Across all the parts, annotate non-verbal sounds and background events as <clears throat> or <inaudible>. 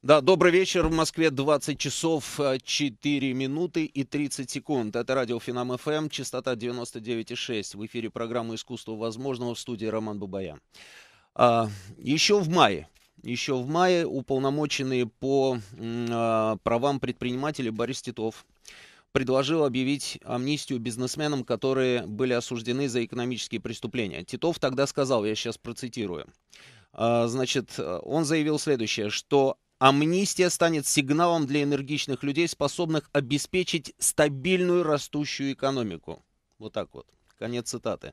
Да, добрый вечер. В Москве 20 часов 4 э, минуты и 30 секунд. Это радио Финам ФМ, частота 99,6. В эфире программа «Искусство возможного» в студии Роман Бабаян. А, еще в мае, еще в мае уполномоченные по а, правам предпринимателей Борис Титов предложил объявить амнистию бизнесменам, которые были осуждены за экономические преступления. Титов тогда сказал, я сейчас процитирую, а, значит, э, он заявил следующее, что Амнистия станет сигналом для энергичных людей, способных обеспечить стабильную растущую экономику. Вот так вот. Конец цитаты.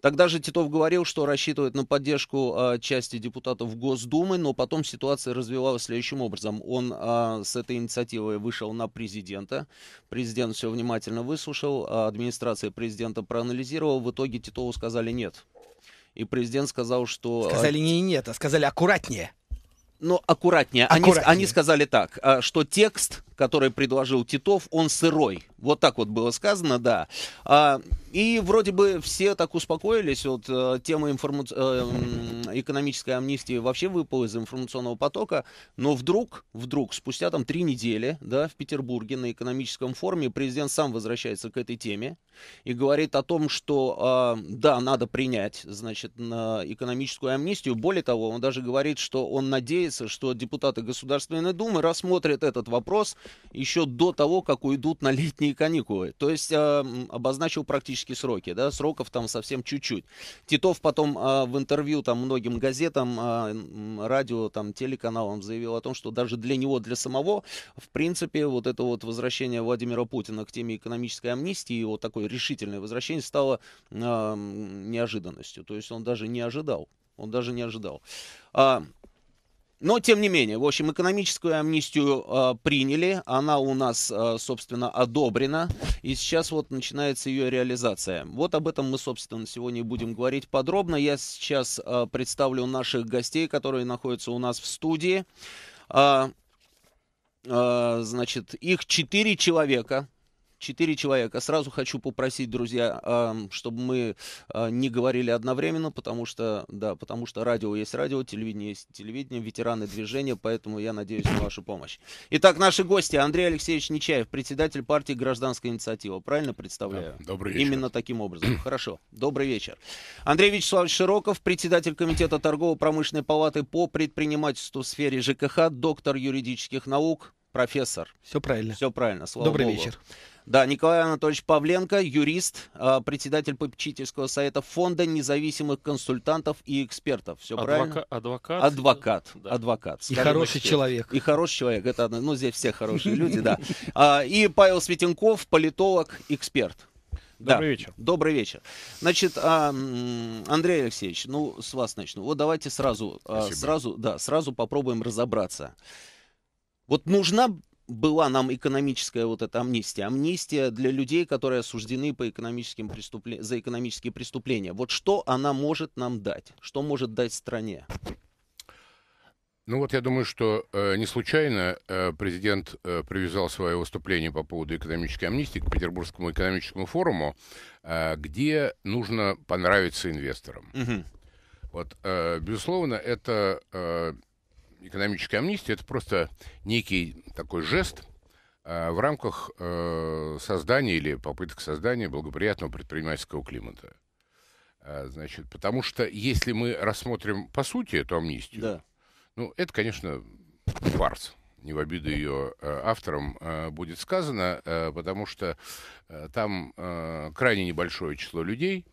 Тогда же Титов говорил, что рассчитывает на поддержку э, части депутатов Госдумы, но потом ситуация развивалась следующим образом. Он э, с этой инициативой вышел на президента. Президент все внимательно выслушал, э, администрация президента проанализировала. В итоге Титову сказали нет. И президент сказал, что... Сказали не нет, а сказали аккуратнее но аккуратнее. аккуратнее. Они, они сказали так, э, что текст, который предложил Титов, он сырой. Вот так вот было сказано, да. А, и вроде бы все так успокоились, вот э, тема информа... Э, экономической амнистии вообще выпала из информационного потока, но вдруг, вдруг, спустя там три недели, да, в Петербурге на экономическом форуме президент сам возвращается к этой теме и говорит о том, что, а, да, надо принять, значит, на экономическую амнистию. Более того, он даже говорит, что он надеется, что депутаты Государственной Думы рассмотрят этот вопрос еще до того, как уйдут на летние летние каникулы. То есть э, обозначил практически сроки, да, сроков там совсем чуть-чуть. Титов потом э, в интервью там многим газетам, э, радио, там телеканалам заявил о том, что даже для него, для самого, в принципе, вот это вот возвращение Владимира Путина к теме экономической амнистии, его такое решительное возвращение стало э, неожиданностью. То есть он даже не ожидал, он даже не ожидал. А, но, тем не менее, в общем, экономическую амнистию э, приняли, она у нас, э, собственно, одобрена, и сейчас вот начинается ее реализация. Вот об этом мы, собственно, сегодня будем говорить подробно. Я сейчас э, представлю наших гостей, которые находятся у нас в студии. Э, э, значит, их четыре человека четыре человека. Сразу хочу попросить, друзья, чтобы мы а, не говорили одновременно, потому что, да, потому что радио есть радио, телевидение есть телевидение, ветераны движения, поэтому я надеюсь на вашу помощь. Итак, наши гости. Андрей Алексеевич Нечаев, председатель партии «Гражданская инициатива». Правильно представляю? Да, добрый вечер. Именно таким образом. <clears throat> Хорошо. Добрый вечер. Андрей Вячеславович Широков, председатель Комитета торгово-промышленной палаты по предпринимательству в сфере ЖКХ, доктор юридических наук, профессор. Все правильно. Все правильно, слава Добрый Богу. вечер. Да, Николай Анатольевич Павленко, юрист, а, председатель попечительского совета Фонда независимых консультантов и экспертов. Все Адвока- правильно? Адвокат. Адвокат. Да. Адвокат. И хороший эксперт. человек. И хороший человек. Это одно. Ну, здесь все хорошие люди, да. <laughs> А, и Павел Светенков, политолог, эксперт. Добрый да. вечер. Добрый вечер. Значит, а, Андрей Алексеевич, ну с вас начну. Вот давайте сразу, а, Спасибо. сразу, да, сразу попробуем разобраться. Вот нужна была нам экономическая вот эта амнистия. Амнистия для людей, которые осуждены по экономическим преступле... за экономические преступления. Вот что она может нам дать? Что может дать стране? Ну вот я думаю, что э, не случайно э, президент э, привязал свое выступление по поводу экономической амнистии к Петербургскому экономическому форуму, э, где нужно понравиться инвесторам. Угу. Вот, э, безусловно, это э, экономической амнистии, это просто некий такой жест э, в рамках э, создания или попыток создания благоприятного предпринимательского климата. Э, значит, потому что если мы рассмотрим по сути эту амнистию, да. ну, это, конечно, фарс не в обиду ее авторам будет сказано, потому что там крайне небольшое число людей,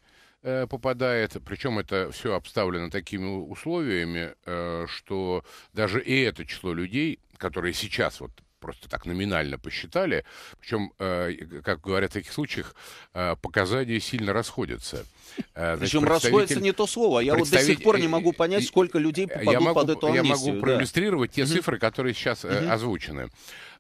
Э, попадает, причем это все обставлено такими условиями, э, что даже и это число людей, которые сейчас вот просто так номинально посчитали. Причем, э, как говорят в таких случаях, э, показания сильно расходятся. Э, значит, Причем расходится не то слово. Я представитель... вот до сих пор не могу понять, сколько людей попадут я могу, под эту амнистию. Я могу да. проиллюстрировать те угу. цифры, которые сейчас угу. озвучены.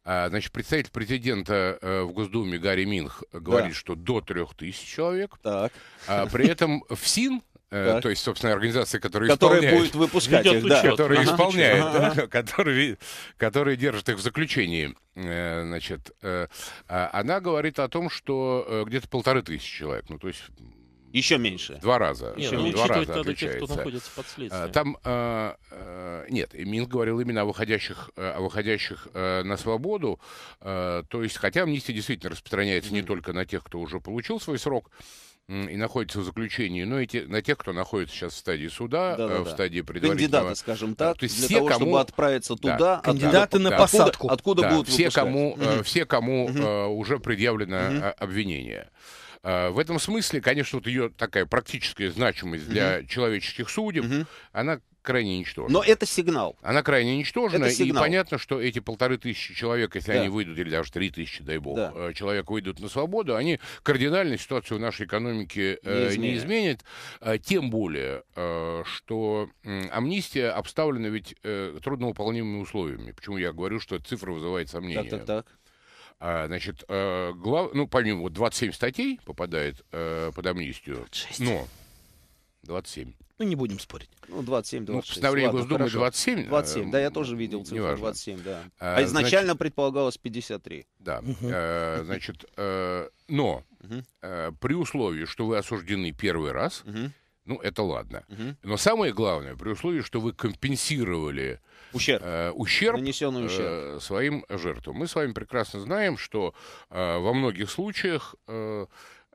Значит, представитель президента в Госдуме Гарри Минх говорит, да. что до трех тысяч человек. Так. А при этом в СИН Э, так. то есть, собственно, организация, которая, которая исполняет, будет выпускать их, да. которая ага. исполняет, ага. <laughs> Который, который держит их в заключении, э, значит, э, а она говорит о том, что где-то полторы тысячи человек, ну то есть еще меньше. Два раза. Нет, ну, два раза надо отличается. Тех, кто находится под Там нет, Минск говорил именно о выходящих, о выходящих на свободу. то есть, хотя амнистия действительно распространяется mm не только на тех, кто уже получил свой срок, и находятся в заключении, ну, эти, на тех, кто находится сейчас в стадии суда, э, да, да, в стадии предварительного... Кандидаты, скажем э, так, то есть для все, того, кому... чтобы отправиться туда. Да, кандидаты откуда, на посадку. Откуда, откуда да, будут все, кому, угу. все, кому угу. уже предъявлено угу. обвинение. В этом смысле, конечно, вот ее такая практическая значимость для угу. человеческих судеб, угу. она крайне ничтожна. Но это сигнал. Она крайне ничтожна, это сигнал. и понятно, что эти полторы тысячи человек, если да. они выйдут, или даже три тысячи, дай бог, да. Э, человек выйдут на свободу, они кардинально ситуацию в нашей экономике э, не, изменят. не изменят. Э, тем более, что амнистия обставлена ведь э, трудноуполнимыми условиями. Почему я говорю, что цифра вызывает сомнения. Так, так, так. А, значит, э, глав... ну, помимо вот 27 статей попадает э, под амнистию, но 27. Ну, не будем спорить. Ну, 27, 26. Ну, постановление Ладно, Госдумы хорошо. 27. 27, э, да, я тоже видел цифру неважно. 27, да. А, а, изначально значит, предполагалось 53. Да, угу. э, значит, э, но угу. э, при условии, что вы осуждены первый раз, угу. ну, это ладно. Угу. Но самое главное, при условии, что вы компенсировали ущерб, э, ущерб, Нанесенный э, ущерб. Э, своим жертвам. Мы с вами прекрасно знаем, что э, во многих случаях... Э,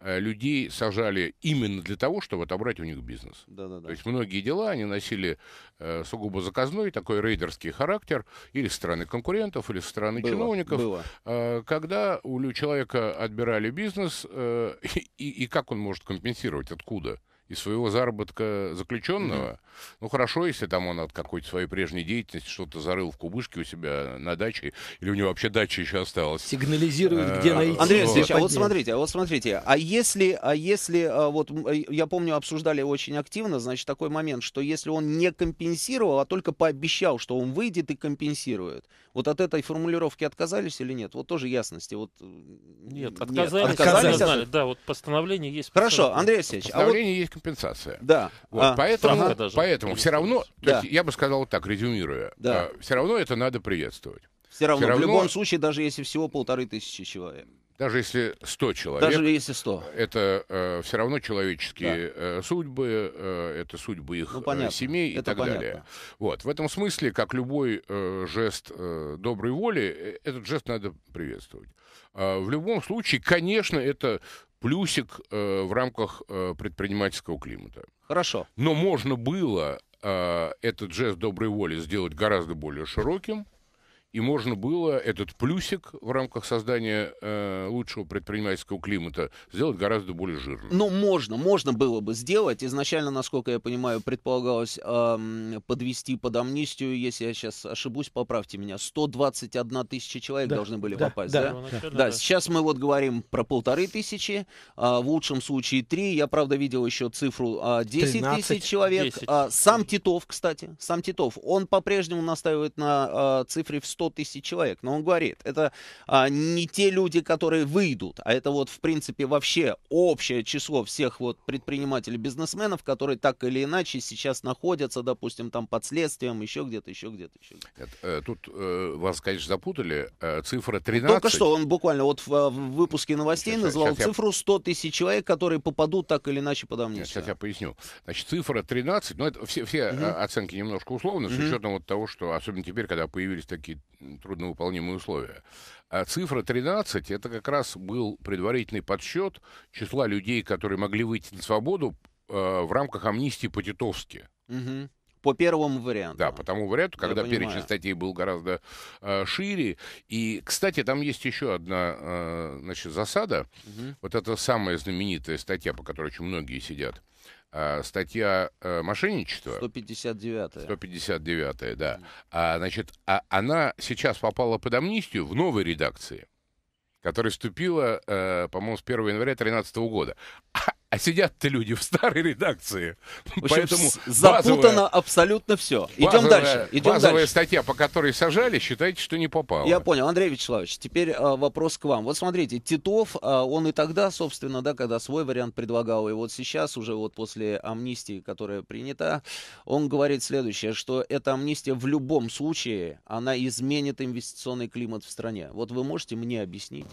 Э, людей сажали именно для того, чтобы отобрать у них бизнес. Да, да, да. То есть многие дела, они носили э, сугубо заказной, такой рейдерский характер, или со стороны конкурентов, или со стороны было, чиновников. Было. Э, когда у человека отбирали бизнес, э, <laughs> и, и как он может компенсировать, откуда? из своего заработка заключенного. Mm-hmm. Ну хорошо, если там он от какой-то своей прежней деятельности что-то зарыл в кубышке у себя на даче, или у него вообще дача еще осталась. Сигнализирует, э, где найти. Андрей Алексеевич, а вот смотрите, а вот смотрите, а если, а если, а вот э, я помню, обсуждали очень активно, значит, такой момент, что если он не компенсировал, а только пообещал, что он выйдет и компенсирует. Вот от этой формулировки отказались или нет? Вот тоже ясности. Вот... Э, нет, отказались. Нет, отказались. отказались. Да, вот постановление есть. Хорошо, Андрей Алексеевич, а вот... есть компенсация. Да. Вот, а, поэтому даже, поэтому все равно, да. есть, я бы сказал так, резюмируя, да. э, а, все равно это надо приветствовать. Все равно, все равно, в любом случае, даже если всего полторы тысячи человек. Даже если 100 человек. Даже если 100. Это э, все равно человеческие да. э, судьбы, э, это судьбы их ну, э, семей это и так понятно. далее. Вот. В этом смысле, как любой э, жест э, доброй воли, э, этот жест надо приветствовать. Э, в любом случае, конечно, это плюсик э, в рамках э, предпринимательского климата. Хорошо. Но можно было э, этот жест доброй воли сделать гораздо более широким и можно было этот плюсик в рамках создания э, лучшего предпринимательского климата сделать гораздо более жирным. Ну, можно, можно было бы сделать. Изначально, насколько я понимаю, предполагалось э, подвести под амнистию, если я сейчас ошибусь, поправьте меня, 121 тысяча человек да, должны были да, попасть, да? Да, да. да, сейчас мы вот говорим про полторы тысячи, э, в лучшем случае три, я, правда, видел еще цифру э, а, 10 тысяч человек. 10. Э, а сам Титов, кстати, сам Титов, он по-прежнему настаивает на э, цифре в 100 100 тысяч человек. Но он говорит, это а, не те люди, которые выйдут, а это вот, в принципе, вообще общее число всех вот предпринимателей, бизнесменов, которые так или иначе сейчас находятся, допустим, там под следствием, еще где-то, еще где-то, еще где-то. Э, тут э, вас, конечно, запутали. Э, цифра 13. Только что он буквально вот в, в выпуске новостей сейчас, назвал сейчас цифру 100 тысяч человек, которые попадут так или иначе под амнистию. Сейчас я поясню. Значит, цифра 13, но ну, это все, все угу. оценки немножко условно, угу. с учетом вот того, что особенно теперь, когда появились такие трудновыполнимые условия. А цифра 13 – это как раз был предварительный подсчет числа людей, которые могли выйти на свободу э, в рамках амнистии по титовски. Угу. По первому варианту. Да, по тому варианту, когда перечень статей был гораздо э, шире. И, кстати, там есть еще одна э, значит, засада. Угу. Вот это самая знаменитая статья, по которой очень многие сидят а, статья мошенничества. 159-я. 159-я, да. А, значит, а, она сейчас попала под амнистию в новой редакции, которая вступила, э, по-моему, с 1 января 2013 года. А а сидят-то люди в старой редакции. В общем, Поэтому запутано базовая, абсолютно все. Идем базовая, дальше. Идем базовая дальше. статья, по которой сажали, считайте, что не попала. Я понял. Андрей Вячеславович, теперь а, вопрос к вам. Вот смотрите, Титов, а, он и тогда, собственно, да, когда свой вариант предлагал, и вот сейчас, уже вот после амнистии, которая принята, он говорит следующее, что эта амнистия в любом случае, она изменит инвестиционный климат в стране. Вот вы можете мне объяснить?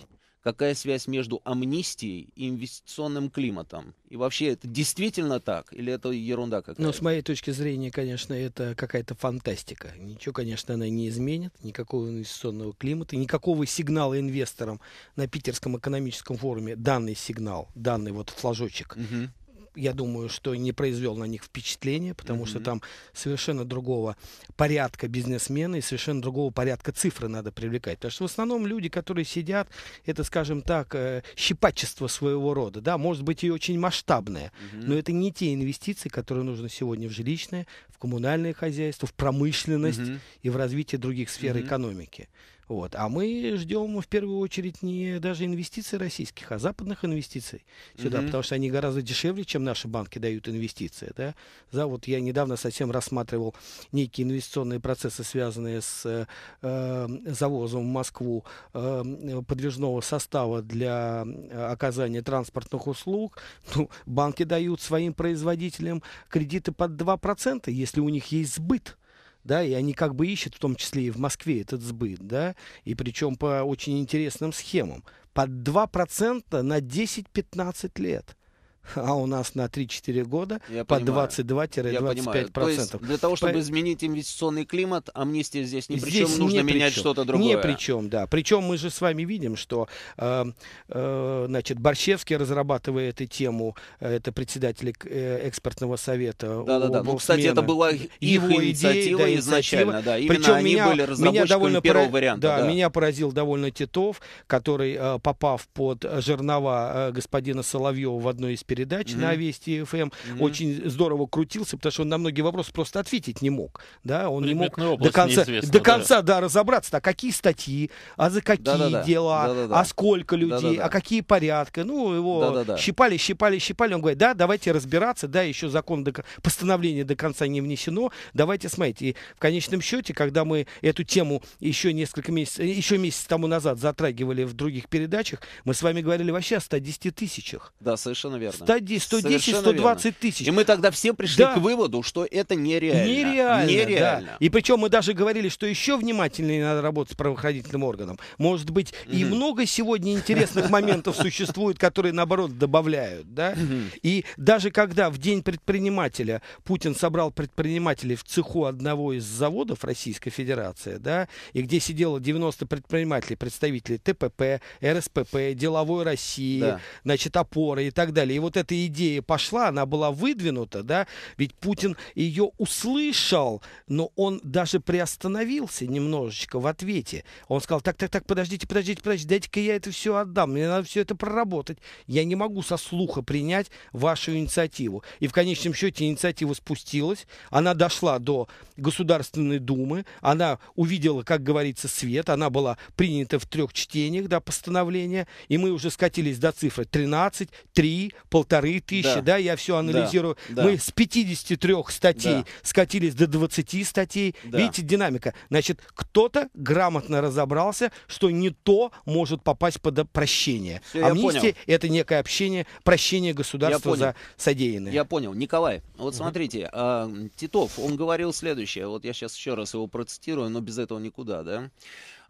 какая связь между амнистией и инвестиционным климатом? И вообще, это действительно так? Или это ерунда какая-то? Ну, с моей точки зрения, конечно, это какая-то фантастика. Ничего, конечно, она не изменит. Никакого инвестиционного климата, никакого сигнала инвесторам на Питерском экономическом форуме. Данный сигнал, данный вот флажочек угу я думаю, что не произвел на них впечатления, потому mm-hmm. что там совершенно другого порядка бизнесмены и совершенно другого порядка цифры надо привлекать. Потому что в основном люди, которые сидят, это, скажем так, э, щипачество своего рода, да, может быть и очень масштабное, mm-hmm. но это не те инвестиции, которые нужны сегодня в жилищное, в коммунальное хозяйство, в промышленность mm-hmm. и в развитие других сфер mm-hmm. экономики. Вот. А мы ждем в первую очередь не даже инвестиций российских, а западных инвестиций сюда, угу. потому что они гораздо дешевле, чем наши банки дают инвестиции. Да? За вот я недавно совсем рассматривал некие инвестиционные процессы, связанные с э, эм, завозом в Москву э, подвижного состава для э, оказания транспортных услуг. Ну, банки дают своим производителям кредиты под 2%, если у них есть сбыт да, и они как бы ищут, в том числе и в Москве, этот сбыт, да, и причем по очень интересным схемам, под 2% на 10-15 лет – <laughs> а у нас на 3-4 года я по 22-25%. То есть для того, чтобы по... изменить инвестиционный климат, амнистия здесь не при здесь чем, нужно менять что-то другое. Не при чем, да. Причем мы же с вами видим, что э, э, значит, Борщевский, разрабатывает эту тему, э, это председатель э, экспертного совета. Да-да-да, ну, кстати, это была их его инициатива да, изначально, да. Именно Причем они меня, были меня довольно первого пора... варианта. Да, да, меня поразил довольно Титов, который, э, попав под жернова господина Соловьева в одной из передач mm-hmm. на Вести ФМ. Эм. Mm-hmm. Очень здорово крутился, потому что он на многие вопросы просто ответить не мог. Да, он не мог до конца, до конца да. Да, разобраться. А какие статьи, а за какие Да-да-да. дела, Да-да-да. а сколько людей, Да-да-да. а какие порядки, Ну, его Да-да-да. щипали, щипали, щипали. Он говорит, да, давайте разбираться, да, еще закон, до, постановление до конца не внесено, давайте смотреть. И в конечном счете, когда мы эту тему еще несколько месяцев, еще месяц тому назад затрагивали в других передачах, мы с вами говорили вообще о 110 тысячах. Да, совершенно верно. 110, 120 верно. тысяч. И мы тогда все пришли да. к выводу, что это нереально. Нереально. нереально. Да. И причем мы даже говорили, что еще внимательнее надо работать с правоохранительным органом. Может быть, mm-hmm. и много сегодня интересных <laughs> моментов существует, которые, наоборот, добавляют. Да? Mm-hmm. И даже когда в день предпринимателя Путин собрал предпринимателей в цеху одного из заводов Российской Федерации, да, и где сидело 90 предпринимателей, представителей ТПП, РСПП, Деловой России, да. значит, опоры и так далее. И вот вот эта идея пошла, она была выдвинута, да, ведь Путин ее услышал, но он даже приостановился немножечко в ответе. Он сказал, так, так, так, подождите, подождите, подождите, дайте-ка я это все отдам, мне надо все это проработать. Я не могу со слуха принять вашу инициативу. И в конечном счете инициатива спустилась, она дошла до Государственной Думы, она увидела, как говорится, свет, она была принята в трех чтениях, да, постановления, и мы уже скатились до цифры 13, 3, 1,5, полторы тысячи, да, да я все анализирую. Да, Мы с 53 статей да. скатились до 20 статей. Да. Видите, динамика. Значит, кто-то грамотно разобрался, что не то может попасть под прощение. Все, Амнистия – это некое общение, прощение государства за содеянное. Я понял. Николай, вот смотрите, угу. Титов, он говорил следующее, вот я сейчас еще раз его процитирую, но без этого никуда, да?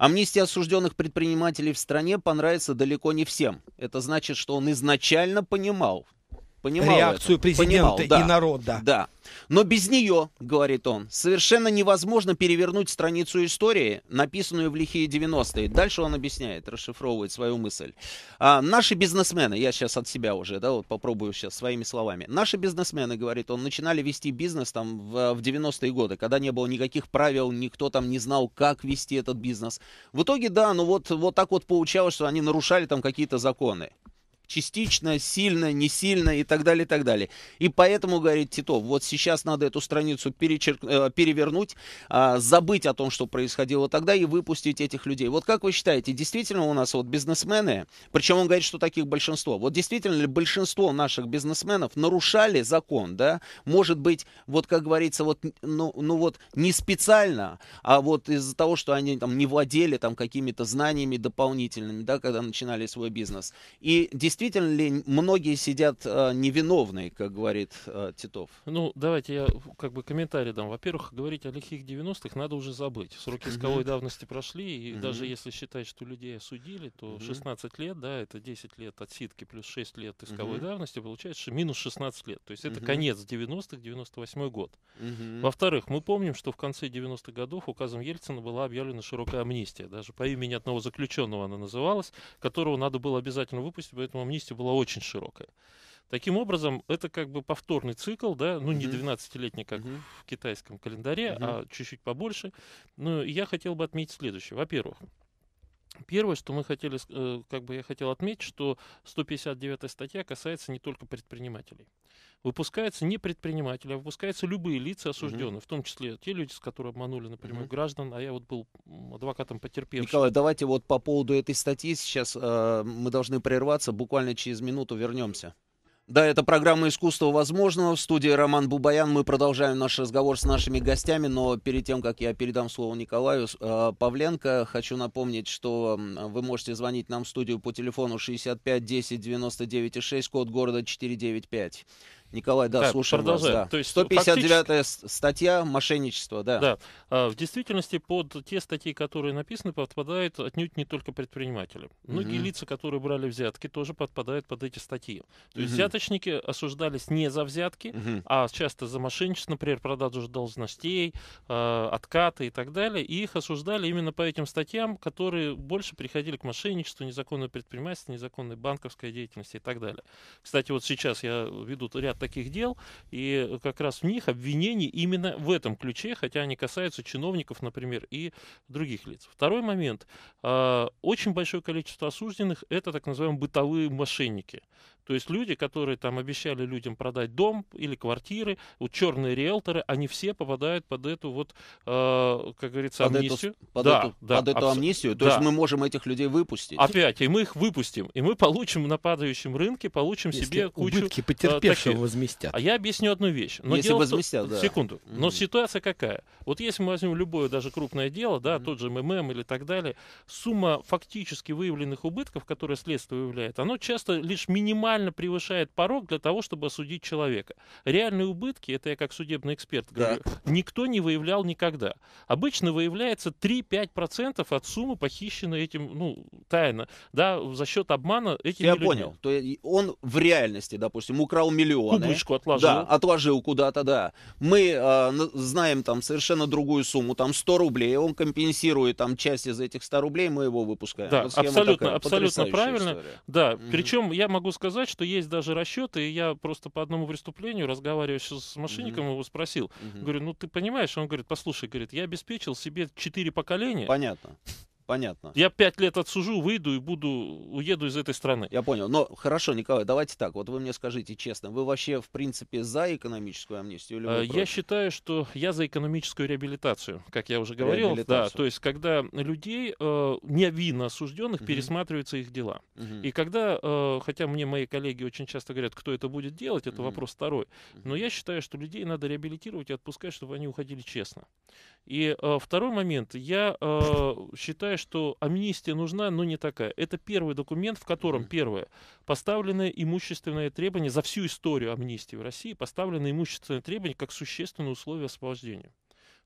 Амнистия осужденных предпринимателей в стране понравится далеко не всем. Это значит, что он изначально понимал, понимал реакцию это, президента понимал, да, и народа. Да. Но без нее, говорит он, совершенно невозможно перевернуть страницу истории, написанную в лихие 90-е. Дальше он объясняет, расшифровывает свою мысль. А, наши бизнесмены, я сейчас от себя уже, да, вот попробую сейчас своими словами. Наши бизнесмены, говорит он, начинали вести бизнес там в, в 90-е годы, когда не было никаких правил, никто там не знал, как вести этот бизнес. В итоге, да, ну вот, вот так вот получалось, что они нарушали там какие-то законы частично, сильно, не сильно и так далее, и так далее. И поэтому, говорит Титов, вот сейчас надо эту страницу перечерк... Э, перевернуть, а, забыть о том, что происходило тогда и выпустить этих людей. Вот как вы считаете, действительно у нас вот бизнесмены, причем он говорит, что таких большинство, вот действительно ли большинство наших бизнесменов нарушали закон, да, может быть, вот как говорится, вот, ну, ну вот не специально, а вот из-за того, что они там не владели там какими-то знаниями дополнительными, да, когда начинали свой бизнес. И действительно действительно ли многие сидят э, невиновные, как говорит э, Титов? Ну, давайте я как бы комментарий дам. Во-первых, говорить о лихих 90-х надо уже забыть. Сроки исковой mm-hmm. давности прошли, и mm-hmm. даже если считать, что людей осудили, то mm-hmm. 16 лет, да, это 10 лет отсидки плюс 6 лет исковой mm-hmm. давности, получается минус 16 лет. То есть это mm-hmm. конец 90-х, 98 год. Mm-hmm. Во-вторых, мы помним, что в конце 90-х годов указом Ельцина была объявлена широкая амнистия. Даже по имени одного заключенного она называлась, которого надо было обязательно выпустить, поэтому амнистия была очень широкая. Таким образом, это как бы повторный цикл, да, ну не 12-летний, как uh-huh. в китайском календаре, uh-huh. а чуть-чуть побольше. Но ну, я хотел бы отметить следующее. Во-первых, Первое, что мы хотели, э, как бы я хотел отметить, что 159 статья касается не только предпринимателей. Выпускаются не предприниматели, а выпускаются любые лица осужденные, угу. в том числе те люди, с которые обманули, например, угу. граждан, а я вот был адвокатом потерпевших. Николай, давайте вот по поводу этой статьи сейчас э, мы должны прерваться, буквально через минуту вернемся. Да, это программа «Искусство возможного». В студии Роман Бубаян. Мы продолжаем наш разговор с нашими гостями, но перед тем, как я передам слово Николаю э, Павленко, хочу напомнить, что вы можете звонить нам в студию по телефону 65 10 99 6, код города 495. Николай, да, да слушаем продолжаем. вас. Да. То есть 159 фактически... статья «Мошенничество», да. Да. А, в действительности под те статьи, которые написаны, подпадают отнюдь не только предприниматели. Многие угу. лица, которые брали взятки, тоже подпадают под эти статьи. То есть взяточники осуждались не за взятки, угу. а часто за мошенничество, например, продажу должностей, э, откаты и так далее. И их осуждали именно по этим статьям, которые больше приходили к мошенничеству, незаконному предпринимательству, незаконной банковской деятельности и так далее. Кстати, вот сейчас я веду ряд таких дел, и как раз в них обвинений именно в этом ключе, хотя они касаются чиновников, например, и других лиц. Второй момент. А, очень большое количество осужденных – это так называемые бытовые мошенники. То есть люди, которые там обещали людям продать дом или квартиры, вот черные риэлторы, они все попадают под эту вот, э, как говорится, под амнистию. Эту, под да, эту, да, под эту амнистию. То да. есть мы можем этих людей выпустить. Опять, и мы их выпустим, и мы получим на падающем рынке, получим Если себе кучу убытки а, потерпевшего э, возместят. А я объясню одну вещь. Но если возместят, то... да. Секунду. Но mm-hmm. ситуация какая? Вот если мы возьмем любое даже крупное дело, да, mm-hmm. тот же МММ или так далее, сумма фактически выявленных убытков, которые следствие выявляет, оно часто лишь минимально превышает порог для того, чтобы осудить человека. Реальные убытки, это я как судебный эксперт говорю, да. никто не выявлял никогда. Обычно выявляется 3-5% от суммы, похищенной этим, ну, тайно, да, за счет обмана этими Я людьми. понял. То есть он в реальности, допустим, украл миллион. Кладбочку отложил. Да, отложил куда-то, да. Мы э, знаем там совершенно другую сумму, там 100 рублей, он компенсирует там часть из этих 100 рублей, мы его выпускаем. Да, вот абсолютно, такая, абсолютно правильно. История. Да, mm-hmm. причем я могу сказать, что есть даже расчеты, и я просто по одному преступлению, разговаривая с мошенником, mm-hmm. его спросил, mm-hmm. говорю, ну ты понимаешь, он говорит, послушай, говорит, я обеспечил себе четыре поколения. Понятно. Понятно. Я пять лет отсужу, выйду и буду, уеду из этой страны. Я понял. Но хорошо, Николай, давайте так. Вот вы мне скажите честно, вы вообще, в принципе, за экономическую амнистию или вы э, Я считаю, что я за экономическую реабилитацию, как я уже говорил. Да, то есть, когда людей, э, невинно осужденных, угу. пересматриваются их дела. Угу. И когда, э, хотя мне мои коллеги очень часто говорят, кто это будет делать, это угу. вопрос второй. Но я считаю, что людей надо реабилитировать и отпускать, чтобы они уходили честно. И э, второй момент. Я э, считаю, что амнистия нужна, но не такая. Это первый документ, в котором, первое, поставлены имущественные требования за всю историю амнистии в России, поставлены имущественные требования как существенное условие освобождения.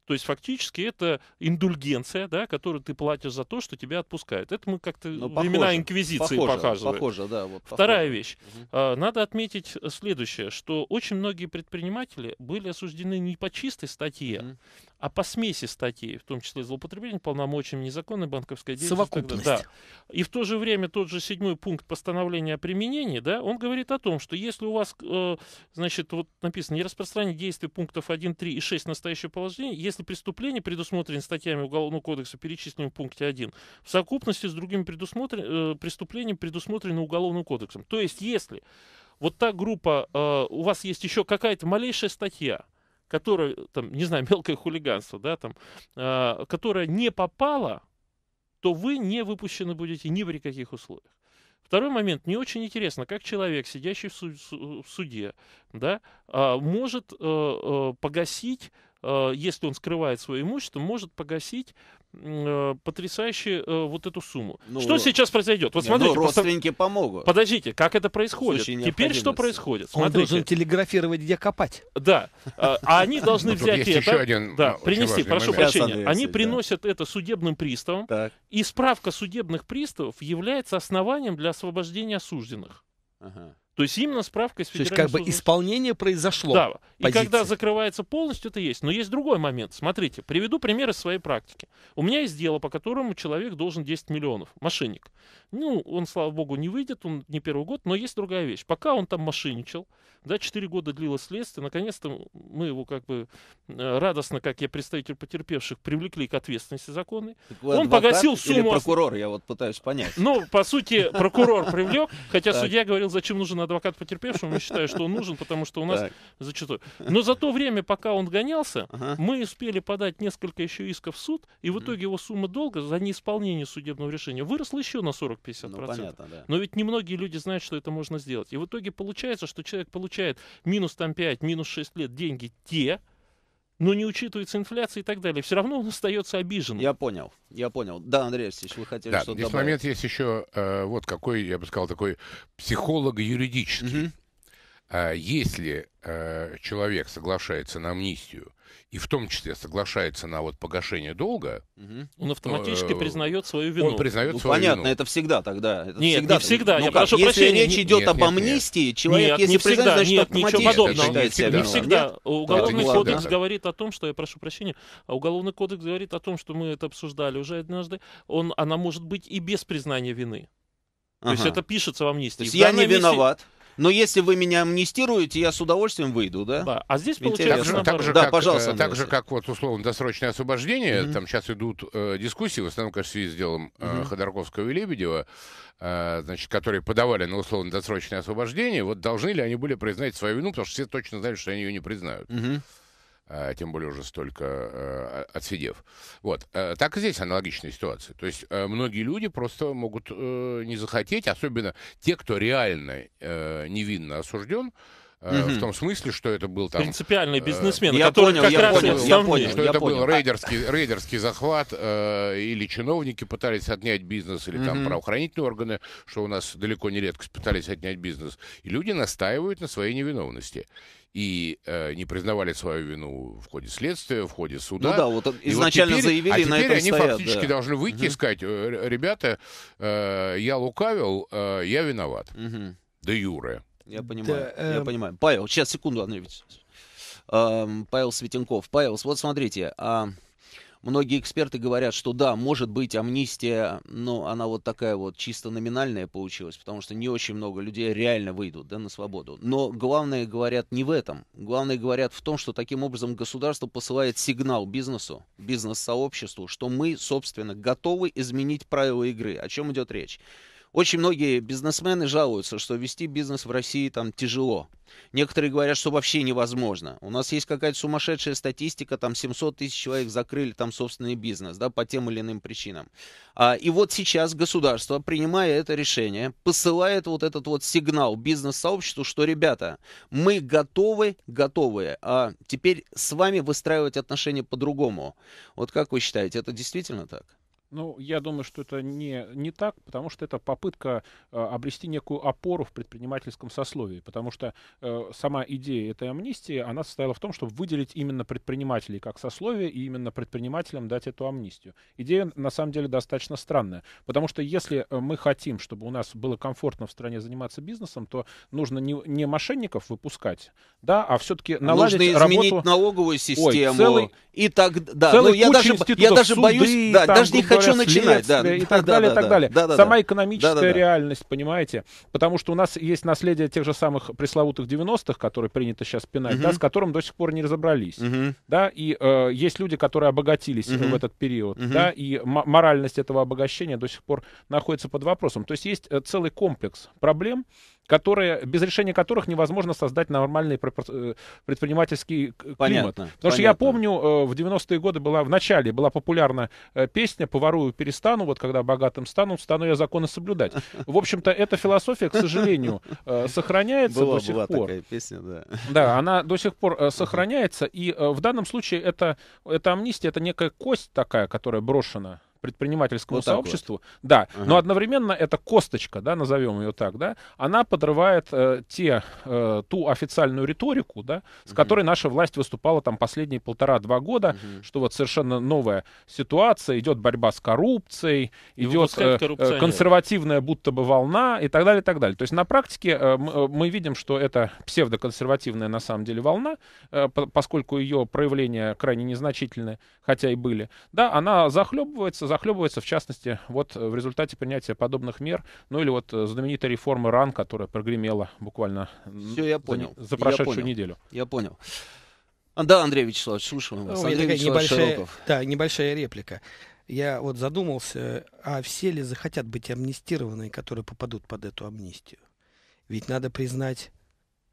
То есть фактически это индульгенция, да, которую ты платишь за то, что тебя отпускают. Это мы как-то Но ну, времена инквизиции похоже, показываем. Похоже, да. Вот, похоже. Вторая вещь. Угу. Надо отметить э, следующее, что очень многие предприниматели были осуждены не по чистой статье, угу а по смеси статей, в том числе злоупотребление полномочиями, незаконной банковской деятельности. Совокупность. Да. И в то же время тот же седьмой пункт постановления о применении, да, он говорит о том, что если у вас, э, значит, вот написано, не распространение действий пунктов 1, 3 и 6 настоящего положения, если преступление предусмотрено статьями Уголовного кодекса, перечисленным в пункте 1, в совокупности с другими предусмотрен, э, преступлениями, предусмотренными Уголовным кодексом. То есть, если вот та группа, э, у вас есть еще какая-то малейшая статья, которая там, не знаю, <laughs> мелкое хулиганство, да, там, э, а, которое не попала то вы не выпущены будете ни при каких условиях. Второй момент. Мне очень интересно, как человек, сидящий в, суде, да, а, может э, э, погасить Э, если он скрывает свое имущество, может погасить э, потрясающе э, вот эту сумму. Ну, что сейчас произойдет? Вот нет, смотрите, ну, родственники просто... помогут. Подождите, как это происходит? Теперь что происходит? Он должен телеграфировать, где копать. Да, а они <laughs> должны а взять это, да, принести, прошу прощения, они приносят это судебным приставам, и справка судебных приставов является основанием для освобождения осужденных. Ага. То есть именно справка из федеральной То есть как бы исполнение произошло. Да. Позиции. И когда закрывается полностью, это есть. Но есть другой момент. Смотрите, приведу пример из своей практики. У меня есть дело, по которому человек должен 10 миллионов. Мошенник. Ну, он, слава богу, не выйдет, он не первый год, но есть другая вещь. Пока он там мошенничал, да, 4 года длилось следствие, наконец-то мы его как бы э, радостно, как я представитель потерпевших, привлекли к ответственности законной. Так он погасил сумму... прокурор, я вот пытаюсь понять. Ну, по сути, прокурор привлек, хотя судья говорил, зачем нужен адвокат потерпевшего, мы считаем, что он нужен, потому что у нас зачастую. Но за то время, пока он гонялся, мы успели подать несколько еще исков в суд, и в итоге его сумма долга за неисполнение судебного решения выросла еще на 40-50%. Ну, понятно, да. Но ведь немногие люди знают, что это можно сделать. И в итоге получается, что человек получает минус там 5, минус 6 лет деньги те, но не учитывается инфляция и так далее. Все равно он остается обиженным. Я понял, я понял. Да, Андрей Алексеевич, вы хотели да, что-то добавить. момент есть еще, э, вот какой, я бы сказал, такой психолого-юридический. Угу. А если э, человек соглашается на амнистию, и в том числе соглашается на вот погашение долга, угу. он автоматически э, признает свою вину. Он признает ну, свою понятно, вину. это всегда тогда. Это нет, всегда, не всегда. Ну, я как? прошу если прощения, речь не, идет нет, об амнистии, нет, человек, нет, если не всегда, признает, значит, нет, ничего подобного. Не всегда. Не всегда. Нет? Уголовный это кодекс всегда. говорит о том, что, я прошу прощения, а Уголовный кодекс говорит о том, что мы это обсуждали уже однажды, он, она может быть и без признания вины. То ага. есть это пишется в амнистии. То есть я не виноват. Амнистии но если вы меня амнистируете, я с удовольствием выйду, да? Да, а здесь получается... Так же, так же, да, как, э, пожалуйста. Так же, как вот условно досрочное освобождение, mm-hmm. там сейчас идут э, дискуссии, в основном, конечно, в связи с делом mm-hmm. Ходорковского и Лебедева, э, значит, которые подавали на условно досрочное освобождение, вот должны ли они были признать свою вину, потому что все точно знали, что они ее не признают. Mm-hmm. Э, тем более уже столько э, отсидев. Вот. Э, так и здесь аналогичная ситуация. То есть многие люди просто могут не захотеть, особенно те, кто реально невинно осужден, Э, в том смысле, что это был там... Принципиальный э, бизнесмен, я который понял, как я раз понял, я понял, Что я это понял. был рейдерский, рейдерский захват, э, или чиновники пытались отнять бизнес, или угу. там правоохранительные органы, что у нас далеко не редко пытались отнять бизнес. И люди настаивают на своей невиновности и э, не признавали свою вину в ходе следствия, в ходе суда. Ну да, вот и изначально вот теперь, заявили, а теперь на этом они стоят, фактически да. должны выйти угу. и сказать, «Э, ребята, э, я лукавил, э, я виноват. Угу. Де юре. Я понимаю, да, я э... понимаю. Павел, сейчас, секунду, Андрей эм, Павел Светенков. Павел, вот смотрите, а, многие эксперты говорят, что да, может быть, амнистия, но она вот такая вот чисто номинальная получилась, потому что не очень много людей реально выйдут да, на свободу. Но главное говорят не в этом. Главное говорят в том, что таким образом государство посылает сигнал бизнесу, бизнес-сообществу, что мы, собственно, готовы изменить правила игры. О чем идет речь? Очень многие бизнесмены жалуются, что вести бизнес в России там тяжело. Некоторые говорят, что вообще невозможно. У нас есть какая-то сумасшедшая статистика, там 700 тысяч человек закрыли там собственный бизнес, да, по тем или иным причинам. А, и вот сейчас государство, принимая это решение, посылает вот этот вот сигнал бизнес-сообществу, что, ребята, мы готовы, готовы, а теперь с вами выстраивать отношения по-другому. Вот как вы считаете, это действительно так? Ну, я думаю, что это не, не так, потому что это попытка э, обрести некую опору в предпринимательском сословии, потому что э, сама идея этой амнистии, она состояла в том, чтобы выделить именно предпринимателей как сословие и именно предпринимателям дать эту амнистию. Идея, на самом деле, достаточно странная, потому что если э, мы хотим, чтобы у нас было комфортно в стране заниматься бизнесом, то нужно не, не мошенников выпускать, да, а все-таки наладить нужно изменить налоговую систему Ой, целый, и так да. Целый ну, я, даже, я даже суды, боюсь, да, там, даже не хочу что начинать, да. Э, и <laughs> так далее, и так далее. Сама экономическая реальность, понимаете? Потому что у нас есть наследие тех же самых пресловутых 90-х, которые принято сейчас пинать, да, с которым до сих пор не разобрались. Да, и э, есть люди, которые обогатились в этот период, да, и моральность этого обогащения до сих пор находится под вопросом. То есть есть э, целый комплекс проблем, которые, без решения которых невозможно создать нормальный э, предпринимательский климат. Понятно, Потому понятно. что я помню, э, в 90-е годы была, в начале была популярна э, песня «Поворую, перестану», вот когда богатым стану, стану я законы соблюдать. <laughs> В общем-то, эта философия, к сожалению, сохраняется была, до сих была пор. такая песня, да. Да, она до сих пор сохраняется, и в данном случае это, это амнистия, это некая кость такая, которая брошена предпринимательскому вот сообществу, вот. да, ага. но одновременно эта косточка, да, назовем ее так, да, она подрывает э, те, э, ту официальную риторику, да, с угу. которой наша власть выступала там последние полтора-два года, угу. что вот совершенно новая ситуация, идет борьба с коррупцией, идет э, э консервативная будто бы волна и так далее, и так далее. То есть на практике э, э мы видим, что это псевдоконсервативная на самом деле волна, э, поскольку ее проявления крайне незначительны, хотя и были, да, она захлебывается, захлебывается, в частности, вот э, в результате принятия подобных мер, ну или вот э, знаменитая реформа РАН, которая прогремела буквально Все, я понял. За, за прошедшую я понял. неделю. Я понял. Да, Андрей Вячеславович, слушаем вас. Ну, Андрей Вячеславович небольшая, Да, небольшая реплика. Я вот задумался, а все ли захотят быть амнистированные, которые попадут под эту амнистию? Ведь надо признать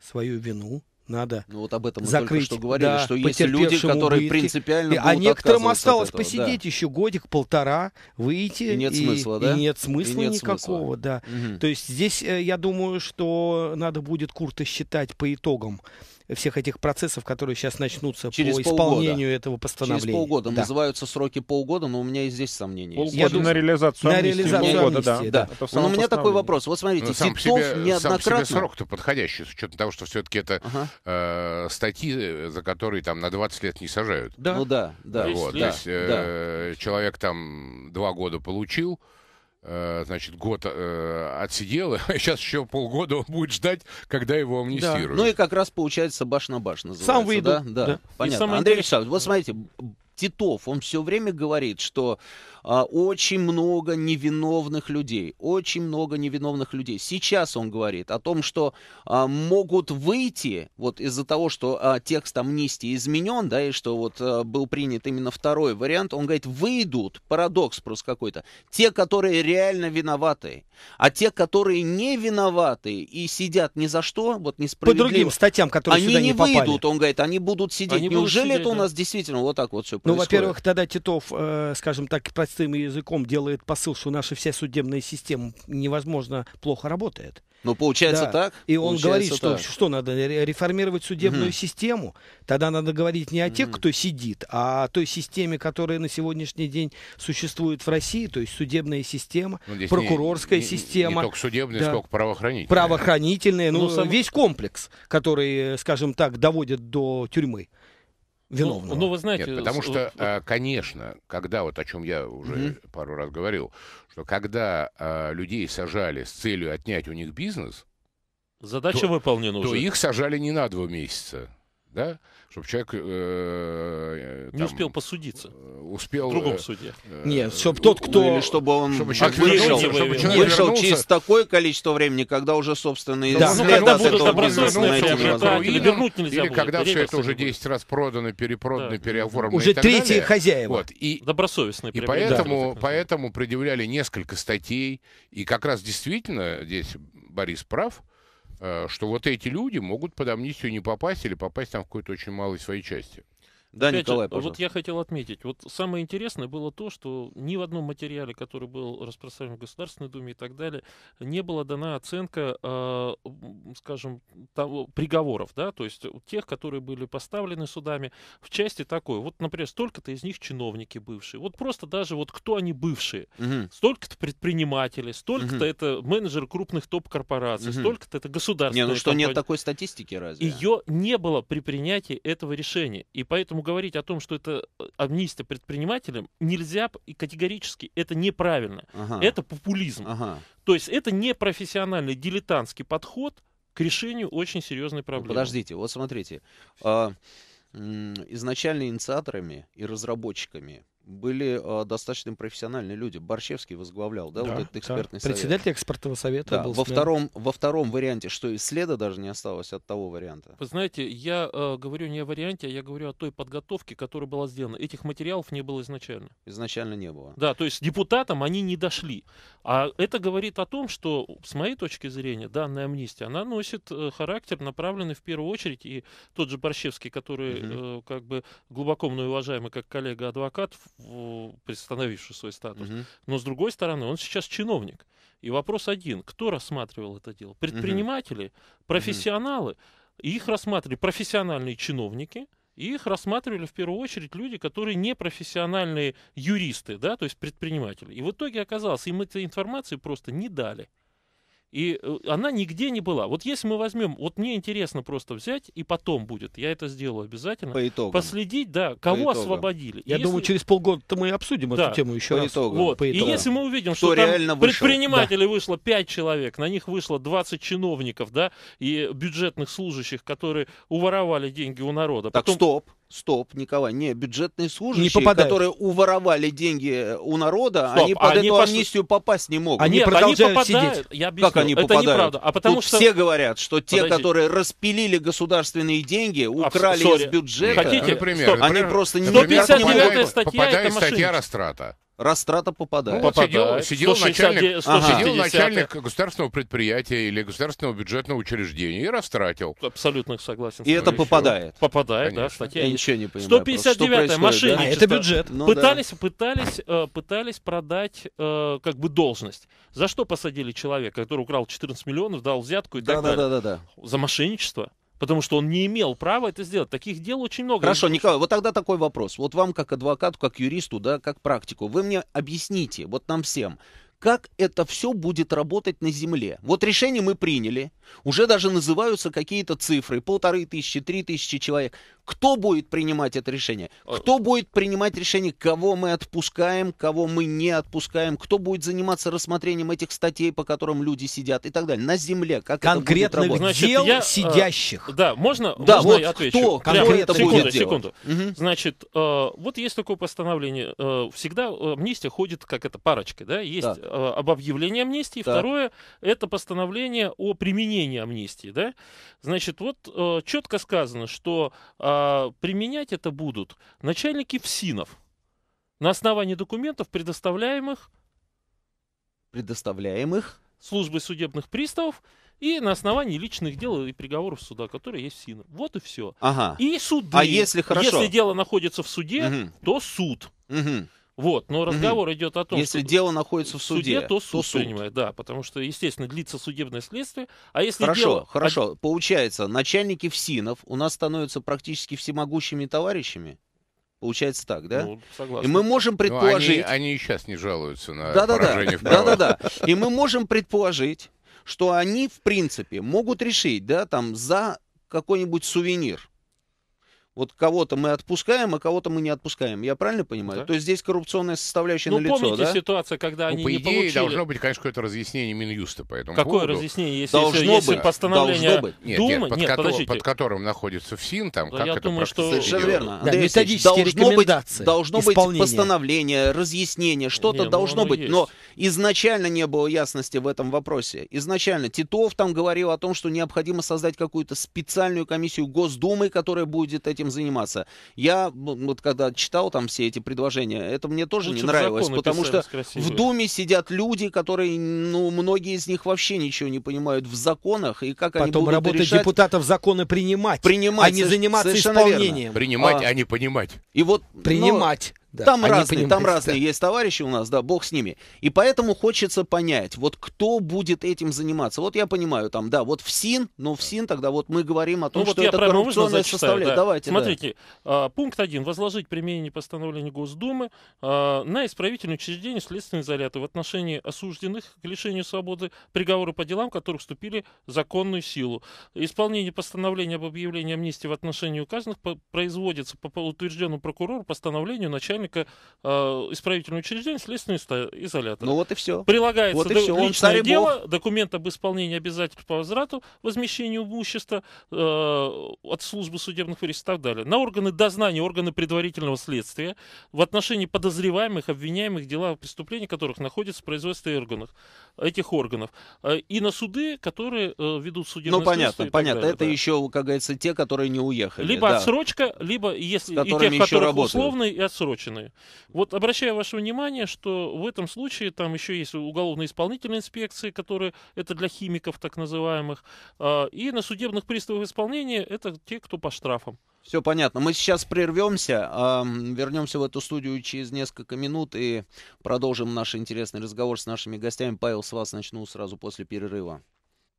свою вину, надо Ну вот об этом мы закрыть, только что говорили, да, что есть люди, которые убытки. принципиально и, А некоторым осталось этого, посидеть да. еще годик-полтора, выйти. И нет и, смысла, да? И нет смысла и нет никакого, смысла. да. Угу. То есть здесь, э, я думаю, что надо будет Курта считать по итогам всех этих процессов, которые сейчас начнутся Через по полгода. исполнению этого постановления. Через полгода. Да. Называются сроки полгода, но у меня и здесь сомнения. Полгода Я думаю, на реализацию на Реализацию полгода, амнистии, да. да. Но у меня такой вопрос. Вот смотрите, но ну, сам Титов себе, неоднократно... Сам себе срок-то подходящий, с учетом того, что все-таки это ага. э, статьи, э, за которые там на 20 лет не сажают. Да. Ну да, да. Вот, да. То есть э, да. человек там два года получил, Э, значит, год э, отсидел, и сейчас еще полгода он будет ждать, когда его амнистируют. Да. Ну и как раз получается баш на баш Сам выйду. Да, да. да. понятно. Андрей Александрович, вот смотрите, Титов, он все время говорит, что а, очень много невиновных людей, очень много невиновных людей. Сейчас он говорит о том, что а, могут выйти, вот из-за того, что а, текст амнистии изменен, да, и что вот а, был принят именно второй вариант, он говорит, выйдут, парадокс просто какой-то, те, которые реально виноваты, а те, которые не виноваты и сидят ни за что, вот несправедливо. По другим статьям, которые они сюда не, не выйдут, он говорит, они будут сидеть. Они Неужели будут сидеть, это да. у нас действительно вот так вот все происходит? Ну, во-первых, тогда Титов, э, скажем так, простым языком делает посыл, что наша вся судебная система невозможно плохо работает. Ну, получается да. так? И он получается говорит, что, что надо э, реформировать судебную угу. систему. Тогда надо говорить не о тех, угу. кто сидит, а о той системе, которая на сегодняшний день существует в России, то есть судебная система, ну, прокурорская не, не, система. Не только судебная, да. сколько правоохранительная. Правоохранительная, ну, ну сам... весь комплекс, который, э, скажем так, доводит до тюрьмы виновного. Ну, ну вы знаете... Нет, потому что, э, конечно, когда, вот о чем я уже Mm-hmm. пару раз говорил, что когда а, людей сажали с целью отнять у них бизнес... Задача то, выполнена то уже. То их сажали не на два месяца, да? чтобы человек... Э, э там, не успел посудиться. Э, успел... В другом э, суде. Э, Нет, чтобы ну, тот, ну, кто... или чтобы он чтобы человек вышел, чтобы вышел вернулся. через такое количество времени, когда уже, собственно, и да. ну, когда будут этого Или вернуть нельзя Или будет, когда все это уже 10 будет. раз продано, перепродано, да. переоформлено Уже третий хозяин, Вот. И, добросовестный, И поэтому, да. поэтому предъявляли несколько статей. И как раз действительно, здесь Борис прав, Э, что вот эти люди могут под амнистию не попасть или попасть там в какой-то очень малой своей части. Да, Опять Николай, же, пожалуйста. Вот я хотел отметить, вот самое интересное было то, что ни в одном материале, который был распространен в Государственной Думе и так далее, не была дана оценка, э, скажем, того, приговоров, да, то есть тех, которые были поставлены судами, в части такой, вот, например, столько-то из них чиновники бывшие, вот просто даже вот кто они бывшие, угу. столько-то предприниматели, столько-то угу. это менеджер крупных топ-корпораций, угу. столько-то это государственные Не, ну что, компания. нет такой статистики разве? Ее не было при принятии этого решения, и поэтому говорить о том, что это э, амнистия предпринимателям, нельзя и категорически это неправильно. Ага. Это популизм. Ага. То есть это не профессиональный дилетантский подход к решению очень серьезной ну, проблемы. Подождите, вот смотрите. А, изначально инициаторами и разработчиками были э, достаточно профессиональные люди. Борщевский возглавлял, да, да вот этот экспертный да. совет. Председатель экспертного совета да. был. Во втором, во втором варианте, что и следа даже не осталось от того варианта. Вы знаете, я э, говорю не о варианте, а я говорю о той подготовке, которая была сделана. Этих материалов не было изначально. Изначально не было. Да, то есть депутатам они не дошли. А это говорит о том, что, с моей точки зрения, данная амнистия, она носит э, характер, направленный в первую очередь, и тот же Борщевский, который угу. э, как бы глубоко мной уважаемый как коллега-адвокат, приостановивший свой статус. Угу. Но с другой стороны, он сейчас чиновник. И вопрос один: кто рассматривал это дело? Предприниматели, угу. профессионалы. Угу. Их рассматривали профессиональные чиновники. И их рассматривали в первую очередь люди, которые не профессиональные юристы, да, то есть предприниматели. И в итоге оказалось, им этой информации просто не дали. И э, она нигде не была. Вот если мы возьмем, вот мне интересно просто взять, и потом будет, я это сделаю обязательно. По итогам. Последить, да, кого по освободили. Я если... думаю, через полгода-то мы обсудим да. эту тему еще по раз. Итогам. Вот. По итогам. И если мы увидим, Кто что там вышел. предпринимателей да. вышло 5 человек, на них вышло 20 чиновников, да, и бюджетных служащих, которые уворовали деньги у народа. Так, Потом... стоп. Стоп, Николай, не, бюджетные служащие, не которые уворовали деньги у народа, Стоп, они под они эту пос... амнистию попасть не могут. Они Нет, продолжают они сидеть. Я Как они Это попадают? Неправда. А потому Тут что... все говорят, что те, Подожди. которые распилили государственные деньги, а, украли а, из бюджета, Хотите? Например, они например, просто например, не 159 попадает, статья попадает статья растрата. Растрата попадает. Ну, попадает. Сидел, сидел 160, начальник, 160. сидел начальник государственного предприятия или государственного бюджетного учреждения и растратил. Абсолютно согласен. И это еще. попадает. Попадает, Конечно. да, статья. Я ничего не понимаю. 159-я машина. Да? А это бюджет. Ну, пытались, ну да. пытались, пытались э, продать э, как бы должность. За что посадили человека, который украл 14 миллионов, дал взятку и да, так да, далее? Да, да, да. За мошенничество потому что он не имел права это сделать. Таких дел очень много. Хорошо, Николай, вот тогда такой вопрос. Вот вам как адвокату, как юристу, да, как практику, вы мне объясните, вот нам всем, как это все будет работать на Земле. Вот решение мы приняли, уже даже называются какие-то цифры, полторы тысячи, три тысячи человек. Кто будет принимать это решение? Кто будет принимать решение, кого мы отпускаем, кого мы не отпускаем? Кто будет заниматься рассмотрением этих статей, по которым люди сидят и так далее? На земле как конкретно это будет Значит, дел я, э, сидящих. Да, можно, да, можно вот я отвечу? Кто конкретно Прямо, будет секунду, делать? Угу. Значит, э, вот есть такое постановление. Э, всегда э, амнистия ходит как это парочкой, да? Есть да. Э, об объявлении амнистии. Да. Второе это постановление о применении амнистии, да? Значит, вот э, четко сказано, что э, а, применять это будут начальники ФСИНов на основании документов, предоставляемых предоставляемых службой судебных приставов и на основании личных дел и приговоров суда, которые есть в СИН. Вот и все. Ага. И суды. А если хорошо? Если дело находится в суде, угу. то суд. Угу. Вот, но разговор угу. идет о том, если что... дело находится в суде, суде то суд, то суд принимает, да, потому что, естественно, длится судебное следствие. А если хорошо, дело... хорошо, получается, начальники ФСИНов у нас становятся практически всемогущими товарищами? Получается так, да? Ну, согласен. И мы можем ну, предположить... они, они и сейчас не жалуются на да, поражение да. в Да-да-да. И мы можем предположить, что они, в принципе, могут решить, да, там, за какой-нибудь сувенир, вот кого-то мы отпускаем, а кого-то мы не отпускаем. Я правильно понимаю? Да. То есть здесь коррупционная составляющая ну, на лицо, помните да? ситуацию, когда ну, они по идее, получили... должно быть, конечно, какое-то разъяснение Минюста по этому Какое поводу. разъяснение? Если, должно если, быть. постановление должно быть. Нет, Думы... Нет, под, нет, кото... под которым находится ФСИН, там, да, как я это думаю, что... Совершенно верно. Да, Андрей методические должно рекомендации. Быть, должно быть постановление, разъяснение, что-то ну, должно быть. Есть. Но изначально не было ясности в этом вопросе. Изначально Титов там говорил о том, что необходимо создать какую-то специальную комиссию Госдумы, которая будет эти этим заниматься. Я вот когда читал там все эти предложения, это мне тоже Лучше не нравилось, потому что красивые. в Думе сидят люди, которые, ну, многие из них вообще ничего не понимают в законах и как Потом они будут работать решать... депутатов законы принимать, принимать, а не э, заниматься исполнением. Верно. Принимать, а, а не понимать. И вот принимать. Ну, да, там разные, там разные да. есть товарищи у нас, да, бог с ними. И поэтому хочется понять, вот кто будет этим заниматься. Вот я понимаю, там, да, вот в СИН, но в СИН тогда вот мы говорим о ну том, ну, что вот это коррупционная составляет. Да. Давайте, Смотрите, да. пункт один, Возложить применение постановления Госдумы а, на исправительное учреждение следственной изолята в отношении осужденных к лишению свободы приговоры по делам, которые вступили в законную силу. Исполнение постановления об объявлении амнистии в отношении указанных производится по, по утвержденному прокурору постановлению начальника начальника э, исправительного учреждения следственного изолятора. Ну вот и все. Прилагается вот и все. Он личное дело, бог. документ об исполнении обязательств по возврату, возмещению имущества э, от службы судебных юристов и так далее. На органы дознания, органы предварительного следствия в отношении подозреваемых, обвиняемых, дела о преступлении которых находятся в производстве органах этих органов. Э, и на суды, которые э, ведут судебное Ну понятно, понятно. Далее, это да. еще, как говорится, те, которые не уехали. Либо да. отсрочка, либо если и тех, которые условные и отсрочены женщины. Вот обращаю ваше внимание, что в этом случае там еще есть уголовно-исполнительные инспекции, которые это для химиков так называемых, а, и на судебных приставах исполнения это те, кто по штрафам. Все понятно. Мы сейчас прервемся, вернемся в эту студию через несколько минут и продолжим наш интересный разговор с нашими гостями. Павел, с вас начну сразу после перерыва.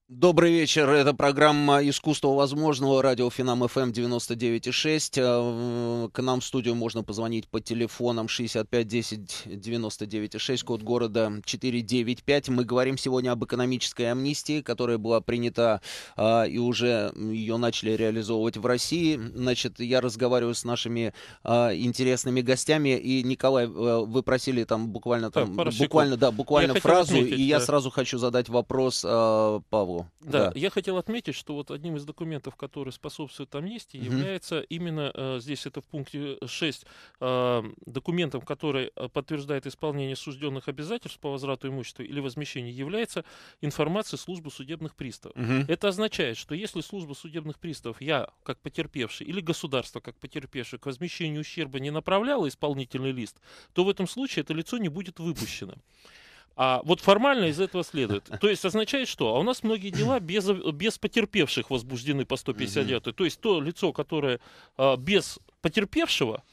Добрый вечер. Это программа «Искусство возможного». Радио Финам ФМ 99,6. Э, к нам в студию можно позвонить по телефонам 65 10 99,6, код города 495. Мы говорим сегодня об экономической амнистии, которая была принята а, и уже ее начали реализовывать в России. Значит, я разговариваю с нашими а, интересными гостями. И, Николай, э, вы просили там буквально, там, так, буквально, да, буквально я фразу, ответить, и да. я сразу хочу задать вопрос а, Павлу того. Да, да, я хотел отметить, что вот одним из документов, который способствует амнистии, угу. является именно э, здесь это в пункте 6 э, документом, который э, подтверждает исполнение сужденных обязательств по возврату имущества или возмещению, является информация службы судебных приставов. Угу. Это означает, что если служба судебных приставов, я как потерпевший или государство как потерпевший к возмещению ущерба не направляло исполнительный лист, то в этом случае это лицо не будет выпущено. А вот формально из этого следует. То есть означает что? А у нас многие дела без, без потерпевших возбуждены по 159. Угу. То есть то лицо, которое а, без потерпевшего...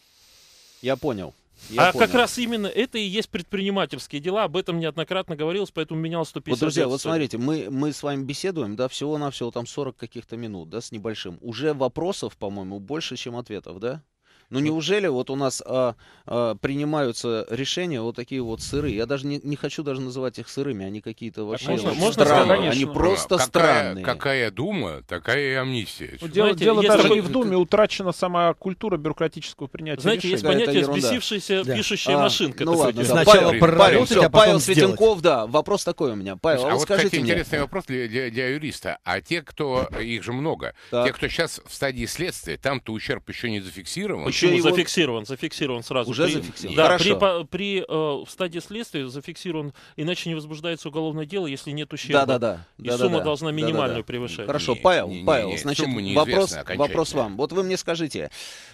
Я понял. Я а понял. как раз именно это и есть предпринимательские дела. Об этом неоднократно говорилось, поэтому менял 150. Вот, друзья, вот смотрите, мы, мы с вами беседуем, да, всего-навсего там 40 каких-то минут, да, с небольшим. Уже вопросов, по-моему, больше, чем ответов, да? Ну неужели вот у нас а, а, принимаются решения вот такие вот сыры? Я даже не, не хочу даже называть их сырыми, они какие-то вообще можно, вот можно странные, сказать, они просто какая, странные. Какая дума, такая и амнистия. Ну, дело Знаете, дело даже не в думе, утрачена сама культура бюрократического принятия Знаете, решений. есть понятие «взбесившаяся да. пишущая а, машинка». Ну ладно, да. Павел, Павел, все, а Павел Светенков, да, вопрос такой у меня. Павел, а вот, скажите кстати, мне. интересный вопрос для, для, для юриста. А те, кто, их же много, те, кто сейчас в стадии следствия, там-то ущерб еще не зафиксирован. Почему? Еще зафиксирован, зафиксирован сразу. Уже при... зафиксирован. Да, Хорошо. при, при э, в стадии следствия зафиксирован, иначе не возбуждается уголовное дело, если нет ущерба. Да, да, да. И да, сумма да, должна минимальную да, да. превышать. Хорошо, не, Павел, не, Павел, не, не, значит, вопрос, вопрос вам. Вот вы мне скажите,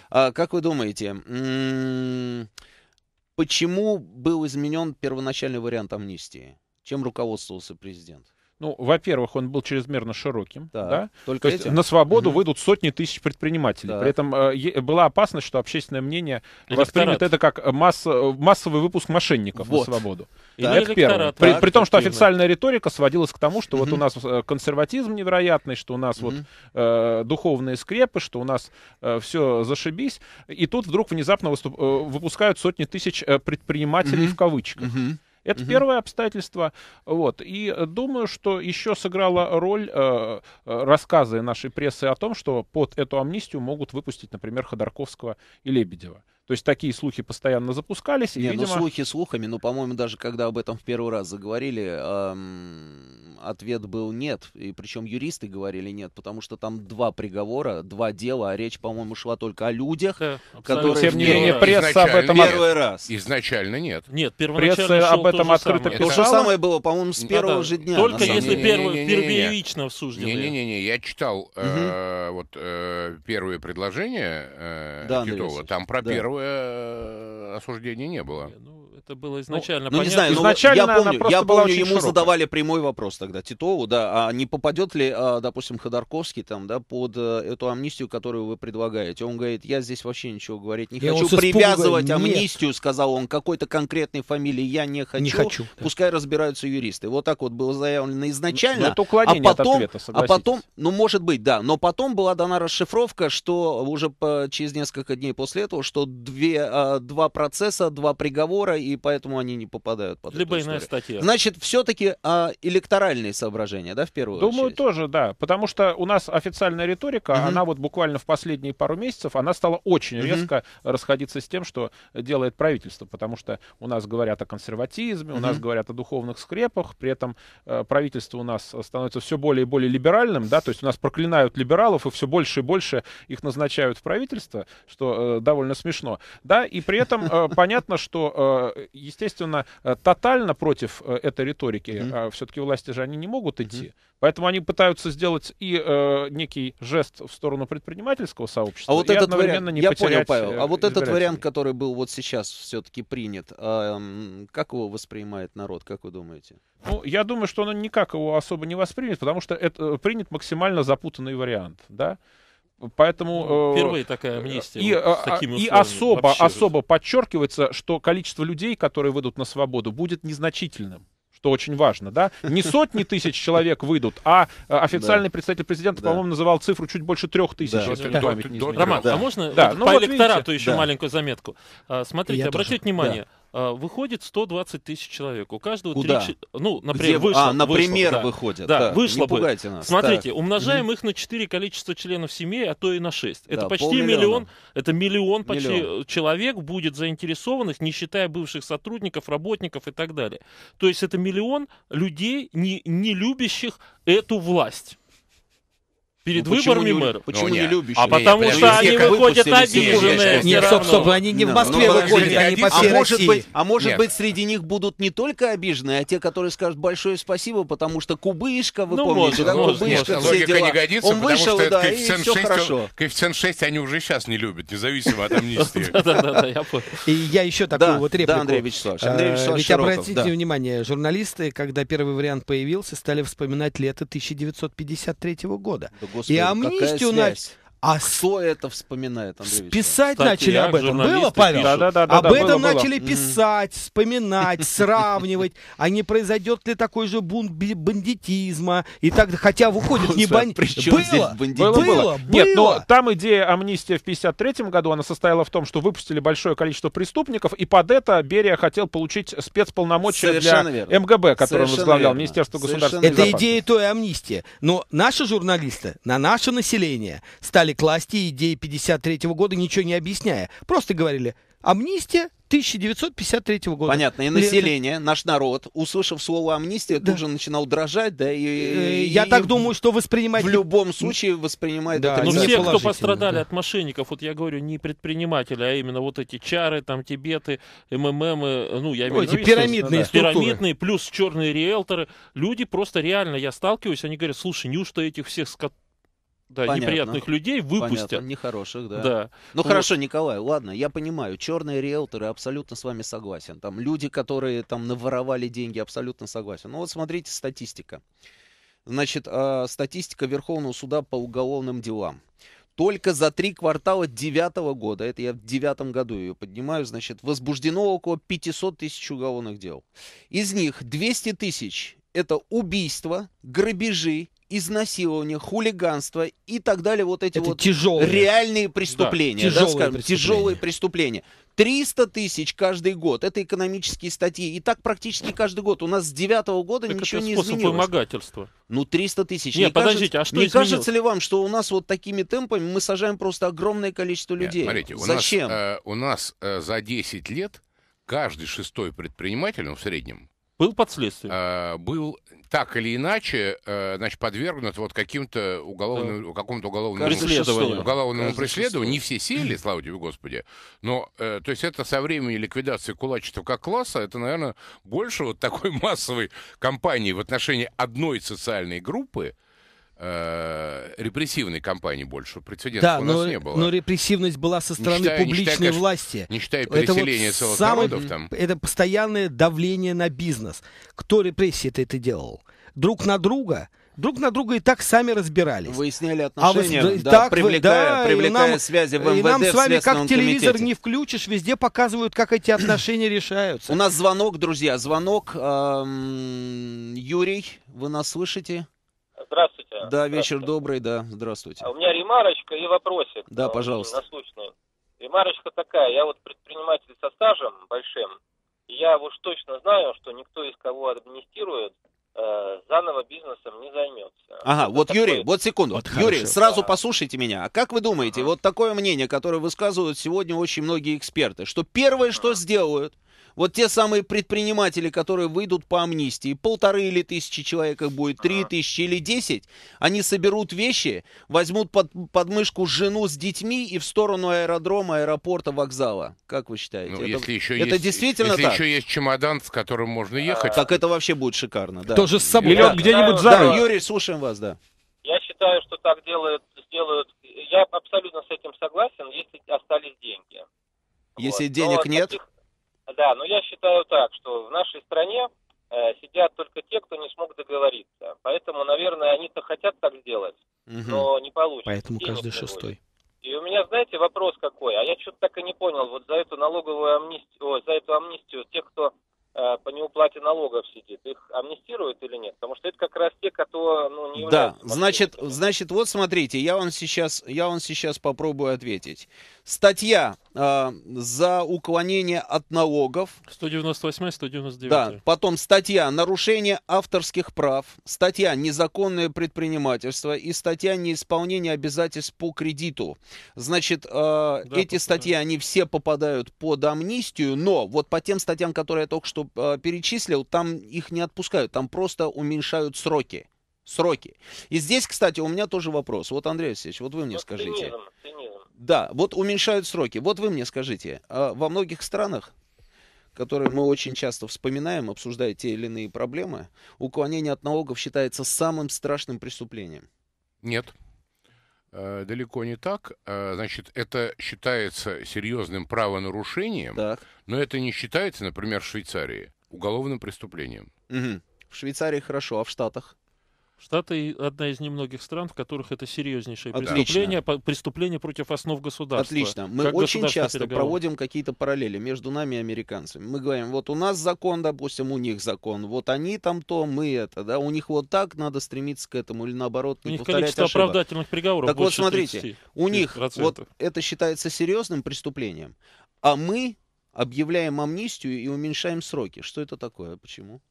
а, как вы думаете, почему был изменен первоначальный вариант амнистии? Чем руководствовался президент? Ну, во-первых, он был чрезмерно широким. Да. да? Только То есть на свободу угу. выйдут сотни тысяч предпринимателей. Да. При этом э, была опасность, что общественное мнение воспримет это как масс, э, массовый выпуск мошенников вот. на свободу. Да. Это первое. При, так, при том, что официальная риторика сводилась к тому, что угу. вот у нас э, консерватизм невероятный, что у нас угу. вот э, духовные скрепы, что у нас э, все зашибись. И тут вдруг внезапно выступ, э, выпускают сотни тысяч э, предпринимателей угу. в кавычках. Угу. Это угу. первое обстоятельство. Вот. И думаю, что еще сыграла роль э, э, рассказы нашей прессы о том, что под эту амнистию могут выпустить, например, Ходорковского и Лебедева. То есть такие слухи постоянно запускались. Не, и, ну, видимо... ну слухи слухами, но, ну, по-моему, даже когда об этом в первый раз заговорили, эм, ответ был нет. И причем юристы говорили нет, потому что там два приговора, два дела, а речь, по-моему, шла только о людях, да, которые... Тем не менее, пресса изначально, об этом... Первый раз. Изначально нет. Нет, первоначально Пресса об этом открыто писала. То же самое было, по-моему, с первого же дня. Только если первично суждении. Не-не-не, я читал э, вот э, первые предложения э, Титова, там про да. первого Э, осуждения не было. Не, ну, это было ну, изначально ну, Ну, не знаю, но изначально я помню, я помню ему широкая. задавали прямой вопрос тогда, Титову, да, а не попадет ли, а, допустим, Ходорковский там, да, под а, эту амнистию, которую вы предлагаете? Он говорит, я здесь вообще ничего говорить не я хочу, привязывать испугу, амнистию, нет. сказал он, какой-то конкретной фамилии я не хочу. Не хочу. Да. Пускай разбираются юристы. Вот так вот было заявлено изначально. Но это а потом, ответа, а потом, ну, может быть, да, но потом была дана расшифровка, что уже по, через несколько дней после этого, что две, а, два процесса, два приговора и поэтому они не попадают под Либо иная статья. Значит, все-таки а, электоральные соображения, да, в первую Думаю, очередь? Думаю, тоже, да. Потому что у нас официальная риторика, угу. она вот буквально в последние пару месяцев, она стала очень угу. резко расходиться с тем, что делает правительство. Потому что у нас говорят о консерватизме, угу. у нас говорят о духовных скрепах, при этом э, правительство у нас становится все более и более либеральным, да, то есть у нас проклинают либералов, и все больше и больше их назначают в правительство, что э, довольно смешно, да, и при этом э, <laughs> понятно, что э, естественно, э, тотально против э, этой риторики mm-hmm. А все-таки власти же они не могут идти. Mm-hmm. Поэтому они пытаются сделать и э, некий жест в сторону предпринимательского сообщества, а вот и этот одновременно вариант, не я понял, Павел. Э, а вот этот вариант, который был вот сейчас все-таки принят, э, как его воспринимает народ, как вы думаете? Ну, я думаю, что он никак его особо не воспримет, потому что это принят максимально запутанный вариант, да. Поэтому впервые ну, э, такая амнистия и, вот, а, с такими и особо вообще. особо подчеркивается, что количество людей, которые выйдут на свободу, будет незначительным что очень важно, да? Не сотни тысяч человек выйдут, а э, официальный представитель президента, по-моему, называл цифру чуть больше трех тысяч. Роман, а можно ну, по вот электорату еще маленькую заметку? А, смотрите, Я обратите внимание. Э, выходит 120 тысяч человек. У каждого Куда? 3... Ну, например, вышло. А, например, вышло, выходит. Да, да. вышло Не бы. Нас. Смотрите, так. умножаем mm-hmm. их на 4 количество членов семьи, а то и на 6. Это да, почти миллион. Это миллион почти миллион. человек будет заинтересованных, не считая бывших сотрудников, работников и так далее. То есть это миллион людей, не, не любящих эту власть перед ну, выборами не, мэров. Почему ну, не любишь? А потому не, что они выходят обиженные. Нет, стоп, стоп, они не в ну, Москве ну, выходят, они по всей России. А может а быть, среди них будут не только обиженные, а те, которые скажут большое спасибо, потому что Кубышка, вы помните, да, Кубышка, все дела. не годится, Он вышел, да, коэффициент 6, хорошо. коэффициент 6 они уже сейчас не любят, независимо от амнистии. <laughs> И я еще такую вот реплику. Да, Андрей Вячеславович. Ведь обратите внимание, журналисты, когда первый вариант появился, стали вспоминать лето 1953 года. Господи, и амнистию какая связь? А СО это вспоминает, Андрей Писать Статья, начали об этом. Было, Павел? Да, да, да, об да, этом было, начали было. писать, вспоминать, <laughs> сравнивать. А не произойдет ли такой же бунт бандитизма? И так, хотя выходит не бандит. Было, было, было. Нет, но там идея амнистия в 53 году, она состояла в том, что выпустили большое количество преступников, и под это Берия хотел получить спецполномочия Совершенно для верно. МГБ, который он возглавлял, Министерство государственной Это идея той амнистии. Но наши журналисты на наше население стали власти идеи 53 года, ничего не объясняя. Просто говорили, амнистия 1953 года. Понятно, и население, Лето. наш народ, услышав слово амнистия, да. тут же начинал дрожать, да, и... Э, я и так и думаю, что воспринимать... В любом случае воспринимает да, это... Но ну, все, кто пострадали да. от мошенников, вот я говорю, не предприниматели, а именно вот эти чары, там, тибеты, МММ, э, ну, я имею в виду... пирамидные да. Пирамидные, плюс черные риэлторы. Люди просто реально, я сталкиваюсь, они говорят, слушай, неужто этих всех скотов да, неприятных людей выпустят. Понятно, нехороших, да. да. Ну вот. Ну, хорошо, Николай, ладно, я понимаю, черные риэлторы абсолютно с вами согласен. Там люди, которые там наворовали деньги, абсолютно согласен. Ну вот смотрите статистика. Значит, а, статистика Верховного суда по уголовным делам. Только за три квартала девятого года, это я в девятом году ее поднимаю, значит, возбуждено около 500 тысяч уголовных дел. Из них 200 тысяч это убийство, грабежи, изнасилование, хулиганство и так далее, вот эти это вот тяжелые. реальные преступления, да, тяжелые, да, скажем, преступления. тяжелые преступления. 300 тысяч каждый год, это экономические статьи, и так практически каждый год. У нас с девятого -го года так ничего это не способ изменилось. вымогательства. Ну, 300 тысяч. Нет, не подождите, кажется, а что Не изменилось? кажется ли вам, что у нас вот такими темпами мы сажаем просто огромное количество людей? Нет, смотрите, у Зачем? Нас, э, у нас э, за 10 лет каждый шестой предприниматель, ну, в среднем, был под следствием? Э, был так или иначе, э, значит, подвергнут вот каким-то уголовным, да. какому-то уголовному преследованию. Уголовному преследованию. Не все сели, <laughs> слава тебе, Господи. Но, э, то есть, это со времени ликвидации кулачества как класса, это, наверное, больше вот такой <laughs> массовой кампании в отношении одной социальной группы, Э, репрессивной кампании больше. Прецедентов да, у нас но, не было. Но репрессивность была со стороны не считая, публичной не считая, власти. Не считая переселения это вот целых самый, народов там. Это постоянное давление на бизнес. Кто репрессии это это делал? Друг на друга? друг на друга и так сами разбирались. Выясняли отношения, а вы, да, так, привлекая, да, привлекая нам, связи в МВД, И нам с вами как телевизор комитете. не включишь, везде показывают, как эти отношения решаются. У нас звонок, друзья, звонок. Эм, Юрий, вы нас слышите? Здравствуйте. Да, вечер добрый, да, здравствуйте. А у меня ремарочка и вопросик. Да, э, пожалуйста. Насущный. Ремарочка такая, я вот предприниматель со стажем большим, и я уж точно знаю, что никто из кого администрирует, э, заново бизнесом не займется. Ага, Это вот такой... Юрий, вот секунду. Вот Юрий, хорошо. сразу да. послушайте меня. А как вы думаете, ага. вот такое мнение, которое высказывают сегодня очень многие эксперты, что первое, ага. что сделают – вот те самые предприниматели, которые выйдут по амнистии, полторы или тысячи человек их будет, три тысячи или десять, они соберут вещи, возьмут под, под мышку жену с детьми и в сторону аэродрома, аэропорта, вокзала. Как вы считаете? Ну, это, если еще это есть, действительно если так? еще есть чемодан, с которым можно а. ехать. Так это вообще будет шикарно, да. Тоже с собой. Или да. где-нибудь за да, Юрий, слушаем вас, да. Я считаю, что так делают, сделают. Я абсолютно с этим согласен, если остались деньги. Если вот. денег Но нет. Таких, да, но я считаю так, что в нашей стране э, сидят только те, кто не смог договориться. Поэтому, наверное, они-то хотят так сделать, угу. но не получится. Поэтому Денег каждый шестой. И у меня, знаете, вопрос какой, а я что-то так и не понял, вот за эту налоговую амнистию, за эту амнистию тех, кто э, по неуплате налогов сидит, их амнистируют или нет? Потому что это как раз те, кто ну, не Да, значит, значит, вот смотрите, я вам сейчас, я вам сейчас попробую ответить. Статья э, за уклонение от налогов. 198 199. Да, потом статья нарушение авторских прав, статья незаконное предпринимательство и статья неисполнение обязательств по кредиту. Значит, э, да, эти попадают. статьи, они все попадают под амнистию, но вот по тем статьям, которые я только что э, перечислил, там их не отпускают, там просто уменьшают сроки. Сроки. И здесь, кстати, у меня тоже вопрос. Вот, Андрей Алексеевич, вот вы мне скажите. Цинизм, да, вот уменьшают сроки. Вот вы мне скажите, а во многих странах, которые мы очень часто вспоминаем, обсуждая те или иные проблемы, уклонение от налогов считается самым страшным преступлением? Нет. Э, далеко не так. Э, значит, это считается серьезным правонарушением, так. но это не считается, например, в Швейцарии уголовным преступлением. Угу. В Швейцарии хорошо, а в Штатах? Штаты одна из немногих стран, в которых это серьезнейшее Отлично. преступление, преступление против основ государства. Отлично. Мы очень часто переговор. проводим какие-то параллели между нами и американцами. Мы говорим, вот у нас закон, допустим, у них закон, вот они там то, мы это, да, у них вот так, надо стремиться к этому, или наоборот, не у них повторять количество ошибок. оправдательных приговоров Так вот, смотрите, 30, у них 30%. вот это считается серьезным преступлением, а мы объявляем амнистию и уменьшаем сроки. Что это такое? Почему?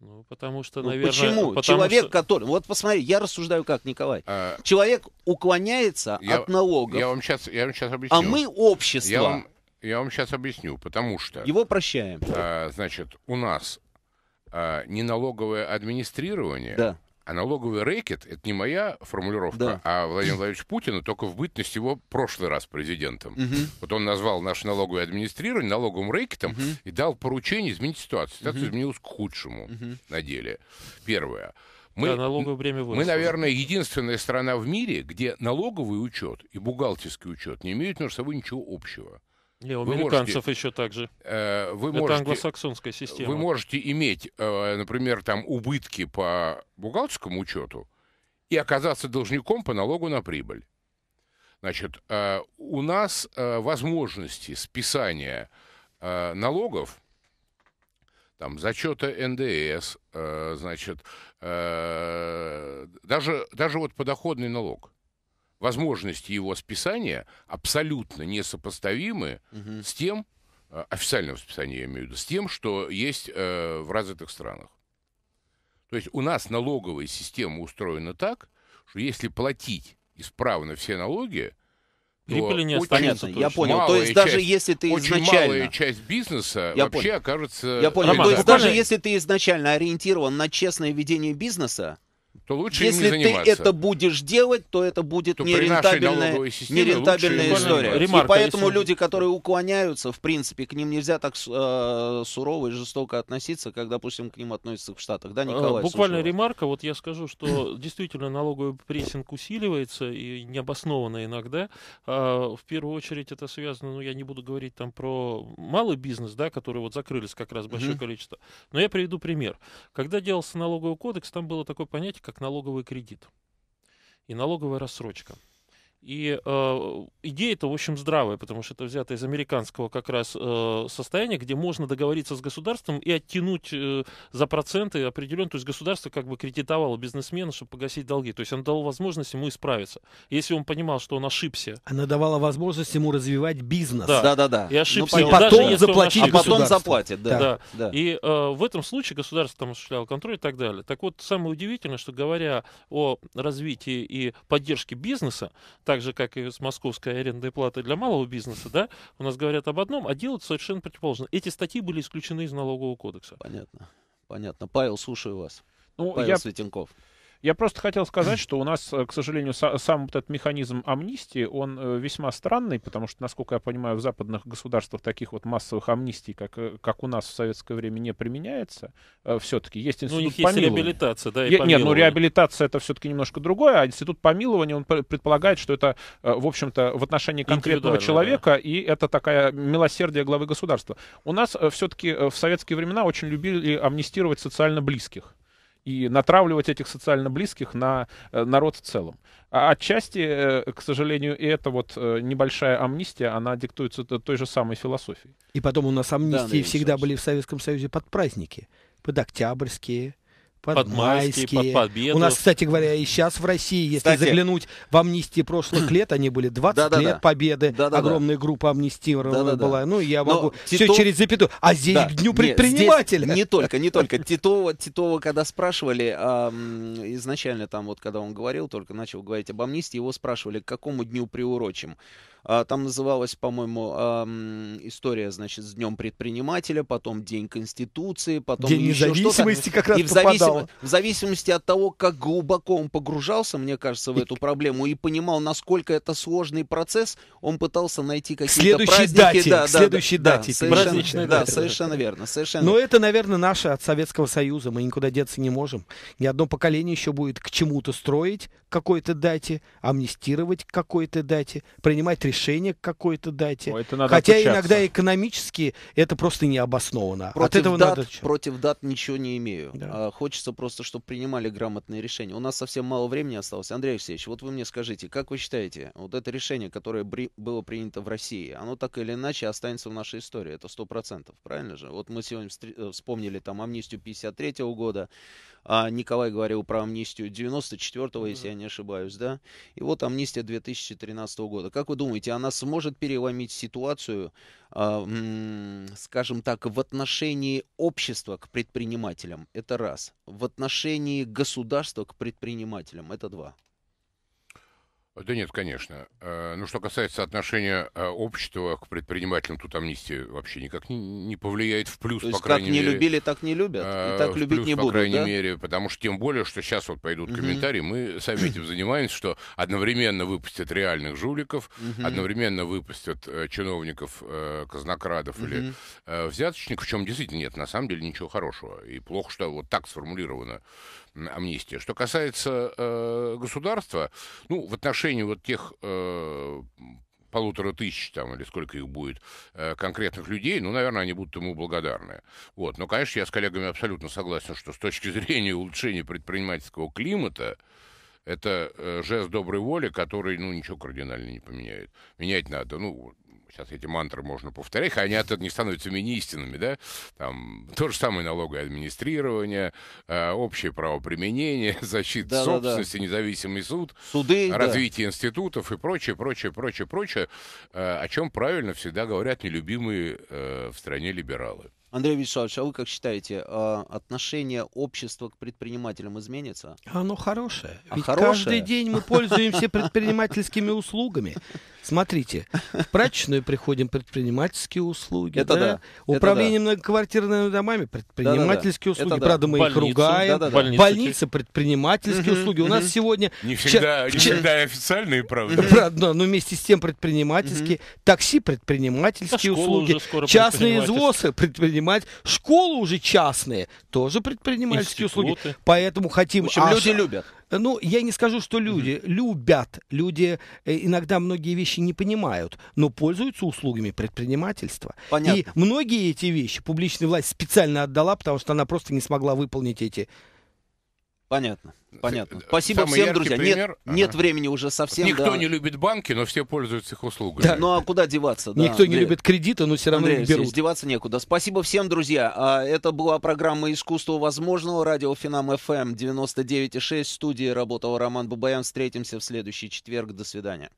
Ну, потому что, ну, наверное... Ну, почему? Потому Человек, что... который... Вот посмотри, я рассуждаю как, Николай. А... Человек уклоняется я... от налогов. Я вам, сейчас, я вам сейчас а объясню. А мы общество. Я вам, я вам сейчас объясню, потому что... Его прощаем. А, значит, у нас а, налоговое администрирование... Да а налоговый рэкет — это не моя формулировка, да. а Владимир Владимирович Путина только в бытность его прошлый раз президентом. Угу. Вот он назвал наше налоговое администрирование налоговым рэкетом угу. и дал поручение изменить ситуацию. Ситуация угу. изменилась к худшему угу. на деле. Первое. Мы, да, налоговое время Мы, наверное, единственная страна в мире, где налоговый учет и бухгалтерский учет не имеют между собой ничего общего. Не, у вы американцев можете, еще так же. Э, вы Это можете, англосаксонская система. Вы можете иметь, э, например, там убытки по бухгалтерскому учету и оказаться должником по налогу на прибыль. Значит, э, у нас э, возможности списания э, налогов, там, зачета НДС, э, значит, э, даже, даже вот подоходный налог – возможности его списания абсолютно несопоставимы угу. с тем, э, официального списания я имею в виду, с тем, что есть э, в развитых странах. То есть у нас налоговая система устроена так, что если платить исправно все налоги, Прибыли не останется. я понял. То есть даже если ты очень изначально... малая часть бизнеса я вообще понял. окажется... Я понял. Роман, То есть даже если ты изначально ориентирован на честное ведение бизнеса, то лучше Если им не заниматься. Если ты это будешь делать, то это будет то нерентабельная, системе нерентабельная история. Ремарка, и поэтому если... люди, которые уклоняются, в принципе, к ним нельзя так э, сурово и жестоко относиться, как, допустим, к ним относятся в Штатах. Да, э, Николай? А, буквально Сушева? ремарка. Вот я скажу, что <coughs> действительно налоговый прессинг усиливается, и необоснованно иногда. А, в первую очередь это связано, ну, я не буду говорить там про малый бизнес, да, который вот закрылись как раз большое количество. Но я приведу пример. Когда делался налоговый кодекс, там было такое понятие, как налоговый кредит и налоговая рассрочка – и э, идея-то, в общем, здравая, потому что это взято из американского как раз э, состояния, где можно договориться с государством и оттянуть э, за проценты определенно. То есть государство как бы кредитовало бизнесмена, чтобы погасить долги. То есть оно дало возможность ему исправиться. Если он понимал, что он ошибся. Она давала возможность ему развивать бизнес. Да, да, да. да. И ошибся. Ну, и потом даже, заплатить, а потом заплатит, да. да. да. да. И э, в этом случае государство там осуществляло контроль и так далее. Так вот, самое удивительное, что говоря о развитии и поддержке бизнеса, так же, как и с московской арендной платой для малого бизнеса, да, у нас говорят об одном, а делают совершенно противоположно. Эти статьи были исключены из налогового кодекса. Понятно. Понятно. Павел, слушаю вас. Ну, Павел я... Светенков. Я просто хотел сказать, что у нас, э, к сожалению, са- сам этот механизм амнистии, он э, весьма странный, потому что, насколько я понимаю, в западных государствах таких вот массовых амнистий, как, э, как у нас в советское время, не применяется. Все-таки есть институт ну, у них помилования. есть реабилитация, да, и помилование. Нет, ну реабилитация это все-таки немножко другое, а институт помилования, он предполагает, что это, в общем-то, в отношении конкретного человека, да. и это такая милосердие главы государства. У нас все-таки в советские времена очень любили амнистировать социально близких и натравливать этих социально близких на э, народ в целом. А отчасти, э, к сожалению, и эта вот э, небольшая амнистия, она диктуется той же самой философией. И потом у нас амнистии да, всегда были в Советском Союзе под праздники, под октябрьские, Подмайские. Подмайские, под победу. У нас, кстати говоря, и сейчас в России, если кстати, заглянуть в амнистии прошлых <clears throat> лет, они были 20 да, лет да. победы, да, да, огромная да. группа амнистированная да, была. Да. Ну, я могу Титов... все через запятую. А здесь да. к дню предпринимателя. Нет, не только, не только. <laughs> Титова, Титова, когда спрашивали, а, изначально там вот, когда он говорил, только начал говорить об амнистии, его спрашивали, к какому дню приурочим. А, там называлась, по-моему, история, значит, с Днем предпринимателя, потом День Конституции, потом День еще независимости как раз и в, зависим... в зависимости от того, как глубоко он погружался, мне кажется, в эту проблему и понимал, насколько это сложный процесс, он пытался найти какие-то следующей праздники. Дате, да, да, следующей да, дате. Да, совершенно, да, дате. совершенно верно. Совершенно Но верно. это, наверное, наше от Советского Союза. Мы никуда деться не можем. Ни одно поколение еще будет к чему-то строить, какой-то дате, амнистировать к какой-то дате, принимать решение, к какой-то дате. О, это надо Хотя отучаться. иногда экономически это просто не обосновано. Против От этого дат, надо... Против дат ничего не имею. Да. А, хочется просто, чтобы принимали грамотные решения. У нас совсем мало времени осталось. Андрей Алексеевич, вот вы мне скажите, как вы считаете, вот это решение, которое бри... было принято в России, оно так или иначе останется в нашей истории, это сто процентов, правильно же? Вот мы сегодня встр... Э, вспомнили там амнистию 53 года, а Николай говорил про амнистию 94-го, если я не ошибаюсь, да? И вот амнистия 2013 года. Как вы думаете, она сможет переломить ситуацию, а, скажем так, в отношении общества к предпринимателям? Это раз. В отношении государства к предпринимателям? Это два. А, да нет, конечно. А, ну, что касается отношения а, общества к предпринимателям, тут амнистия вообще никак не, не повлияет в плюс, То есть, по крайней как мере. как не любили, так не любят, и так любить плюс, не будут, по крайней да? мере, потому что тем более, что сейчас вот пойдут комментарии, мы <clears throat> сами этим занимаемся, что одновременно выпустят реальных жуликов, одновременно выпустят э, чиновников, э, казнокрадов или э, взяточников, в чем действительно нет, на самом деле, ничего хорошего. И плохо, что вот так сформулировано амнистия. Что касается э, государства, ну, в отношении вот тех э, полутора тысяч там или сколько их будет э, конкретных людей, ну, наверное, они будут ему благодарны. Вот. Но, конечно, я с коллегами абсолютно согласен, что с точки <laughs> зрения улучшения предпринимательского климата это э, жест доброй воли, который, ну, ничего кардинально не поменяет. Менять надо, ну, сейчас эти мантры можно повторять, хотя они от этого не становятся мини-истинами, да? Там то же самое налоговое администрирование, э, общее правоприменение, <laughs> защита да, собственности, да, да. независимый суд, суды, развитие да. институтов и прочее, прочее, прочее, прочее, э, о чем правильно всегда говорят нелюбимые э, в стране либералы. Андрей Вячеславович, а вы как считаете, э, отношение общества к предпринимателям изменится? Оно хорошее. А Ведь хорошее? каждый день мы пользуемся предпринимательскими услугами. Смотрите, в прачечную приходим предпринимательские услуги. Это да. да. Управление это многоквартирными домами предпринимательские да, да, услуги. Это Правда, да. мы больницу, их ругаем. Да, да, Больницы, Больницы предпринимательские угу, услуги. Угу. У нас сегодня... Не всегда, вчера... не всегда официальные, правда. Правда, но вместе с тем предпринимательские. Угу. Такси предпринимательские услуги. Частные извозы предпринимательские предпринимать. Школы уже частные, тоже предпринимательские Институты. услуги. Поэтому хотим... В общем, а люди любят. Ну, я не скажу, что люди mm-hmm. любят. Люди э, иногда многие вещи не понимают, но пользуются услугами предпринимательства. Понятно. И многие эти вещи публичная власть специально отдала, потому что она просто не смогла выполнить эти Понятно, понятно. Э, Спасибо Самый всем, друзья. Нет, ага. нет времени уже совсем. Никто да. не любит банки, но все пользуются их услугами. Да. Ну а куда деваться? Да. Никто не любит кредиты, но все равно Андрей, берут. Здесь деваться некуда. Спасибо всем, друзья. А, это была программа «Искусство возможного». Радио Финам ФМ 99,6. В студии работал Роман Бабаян. Встретимся в следующий четверг. До свидания.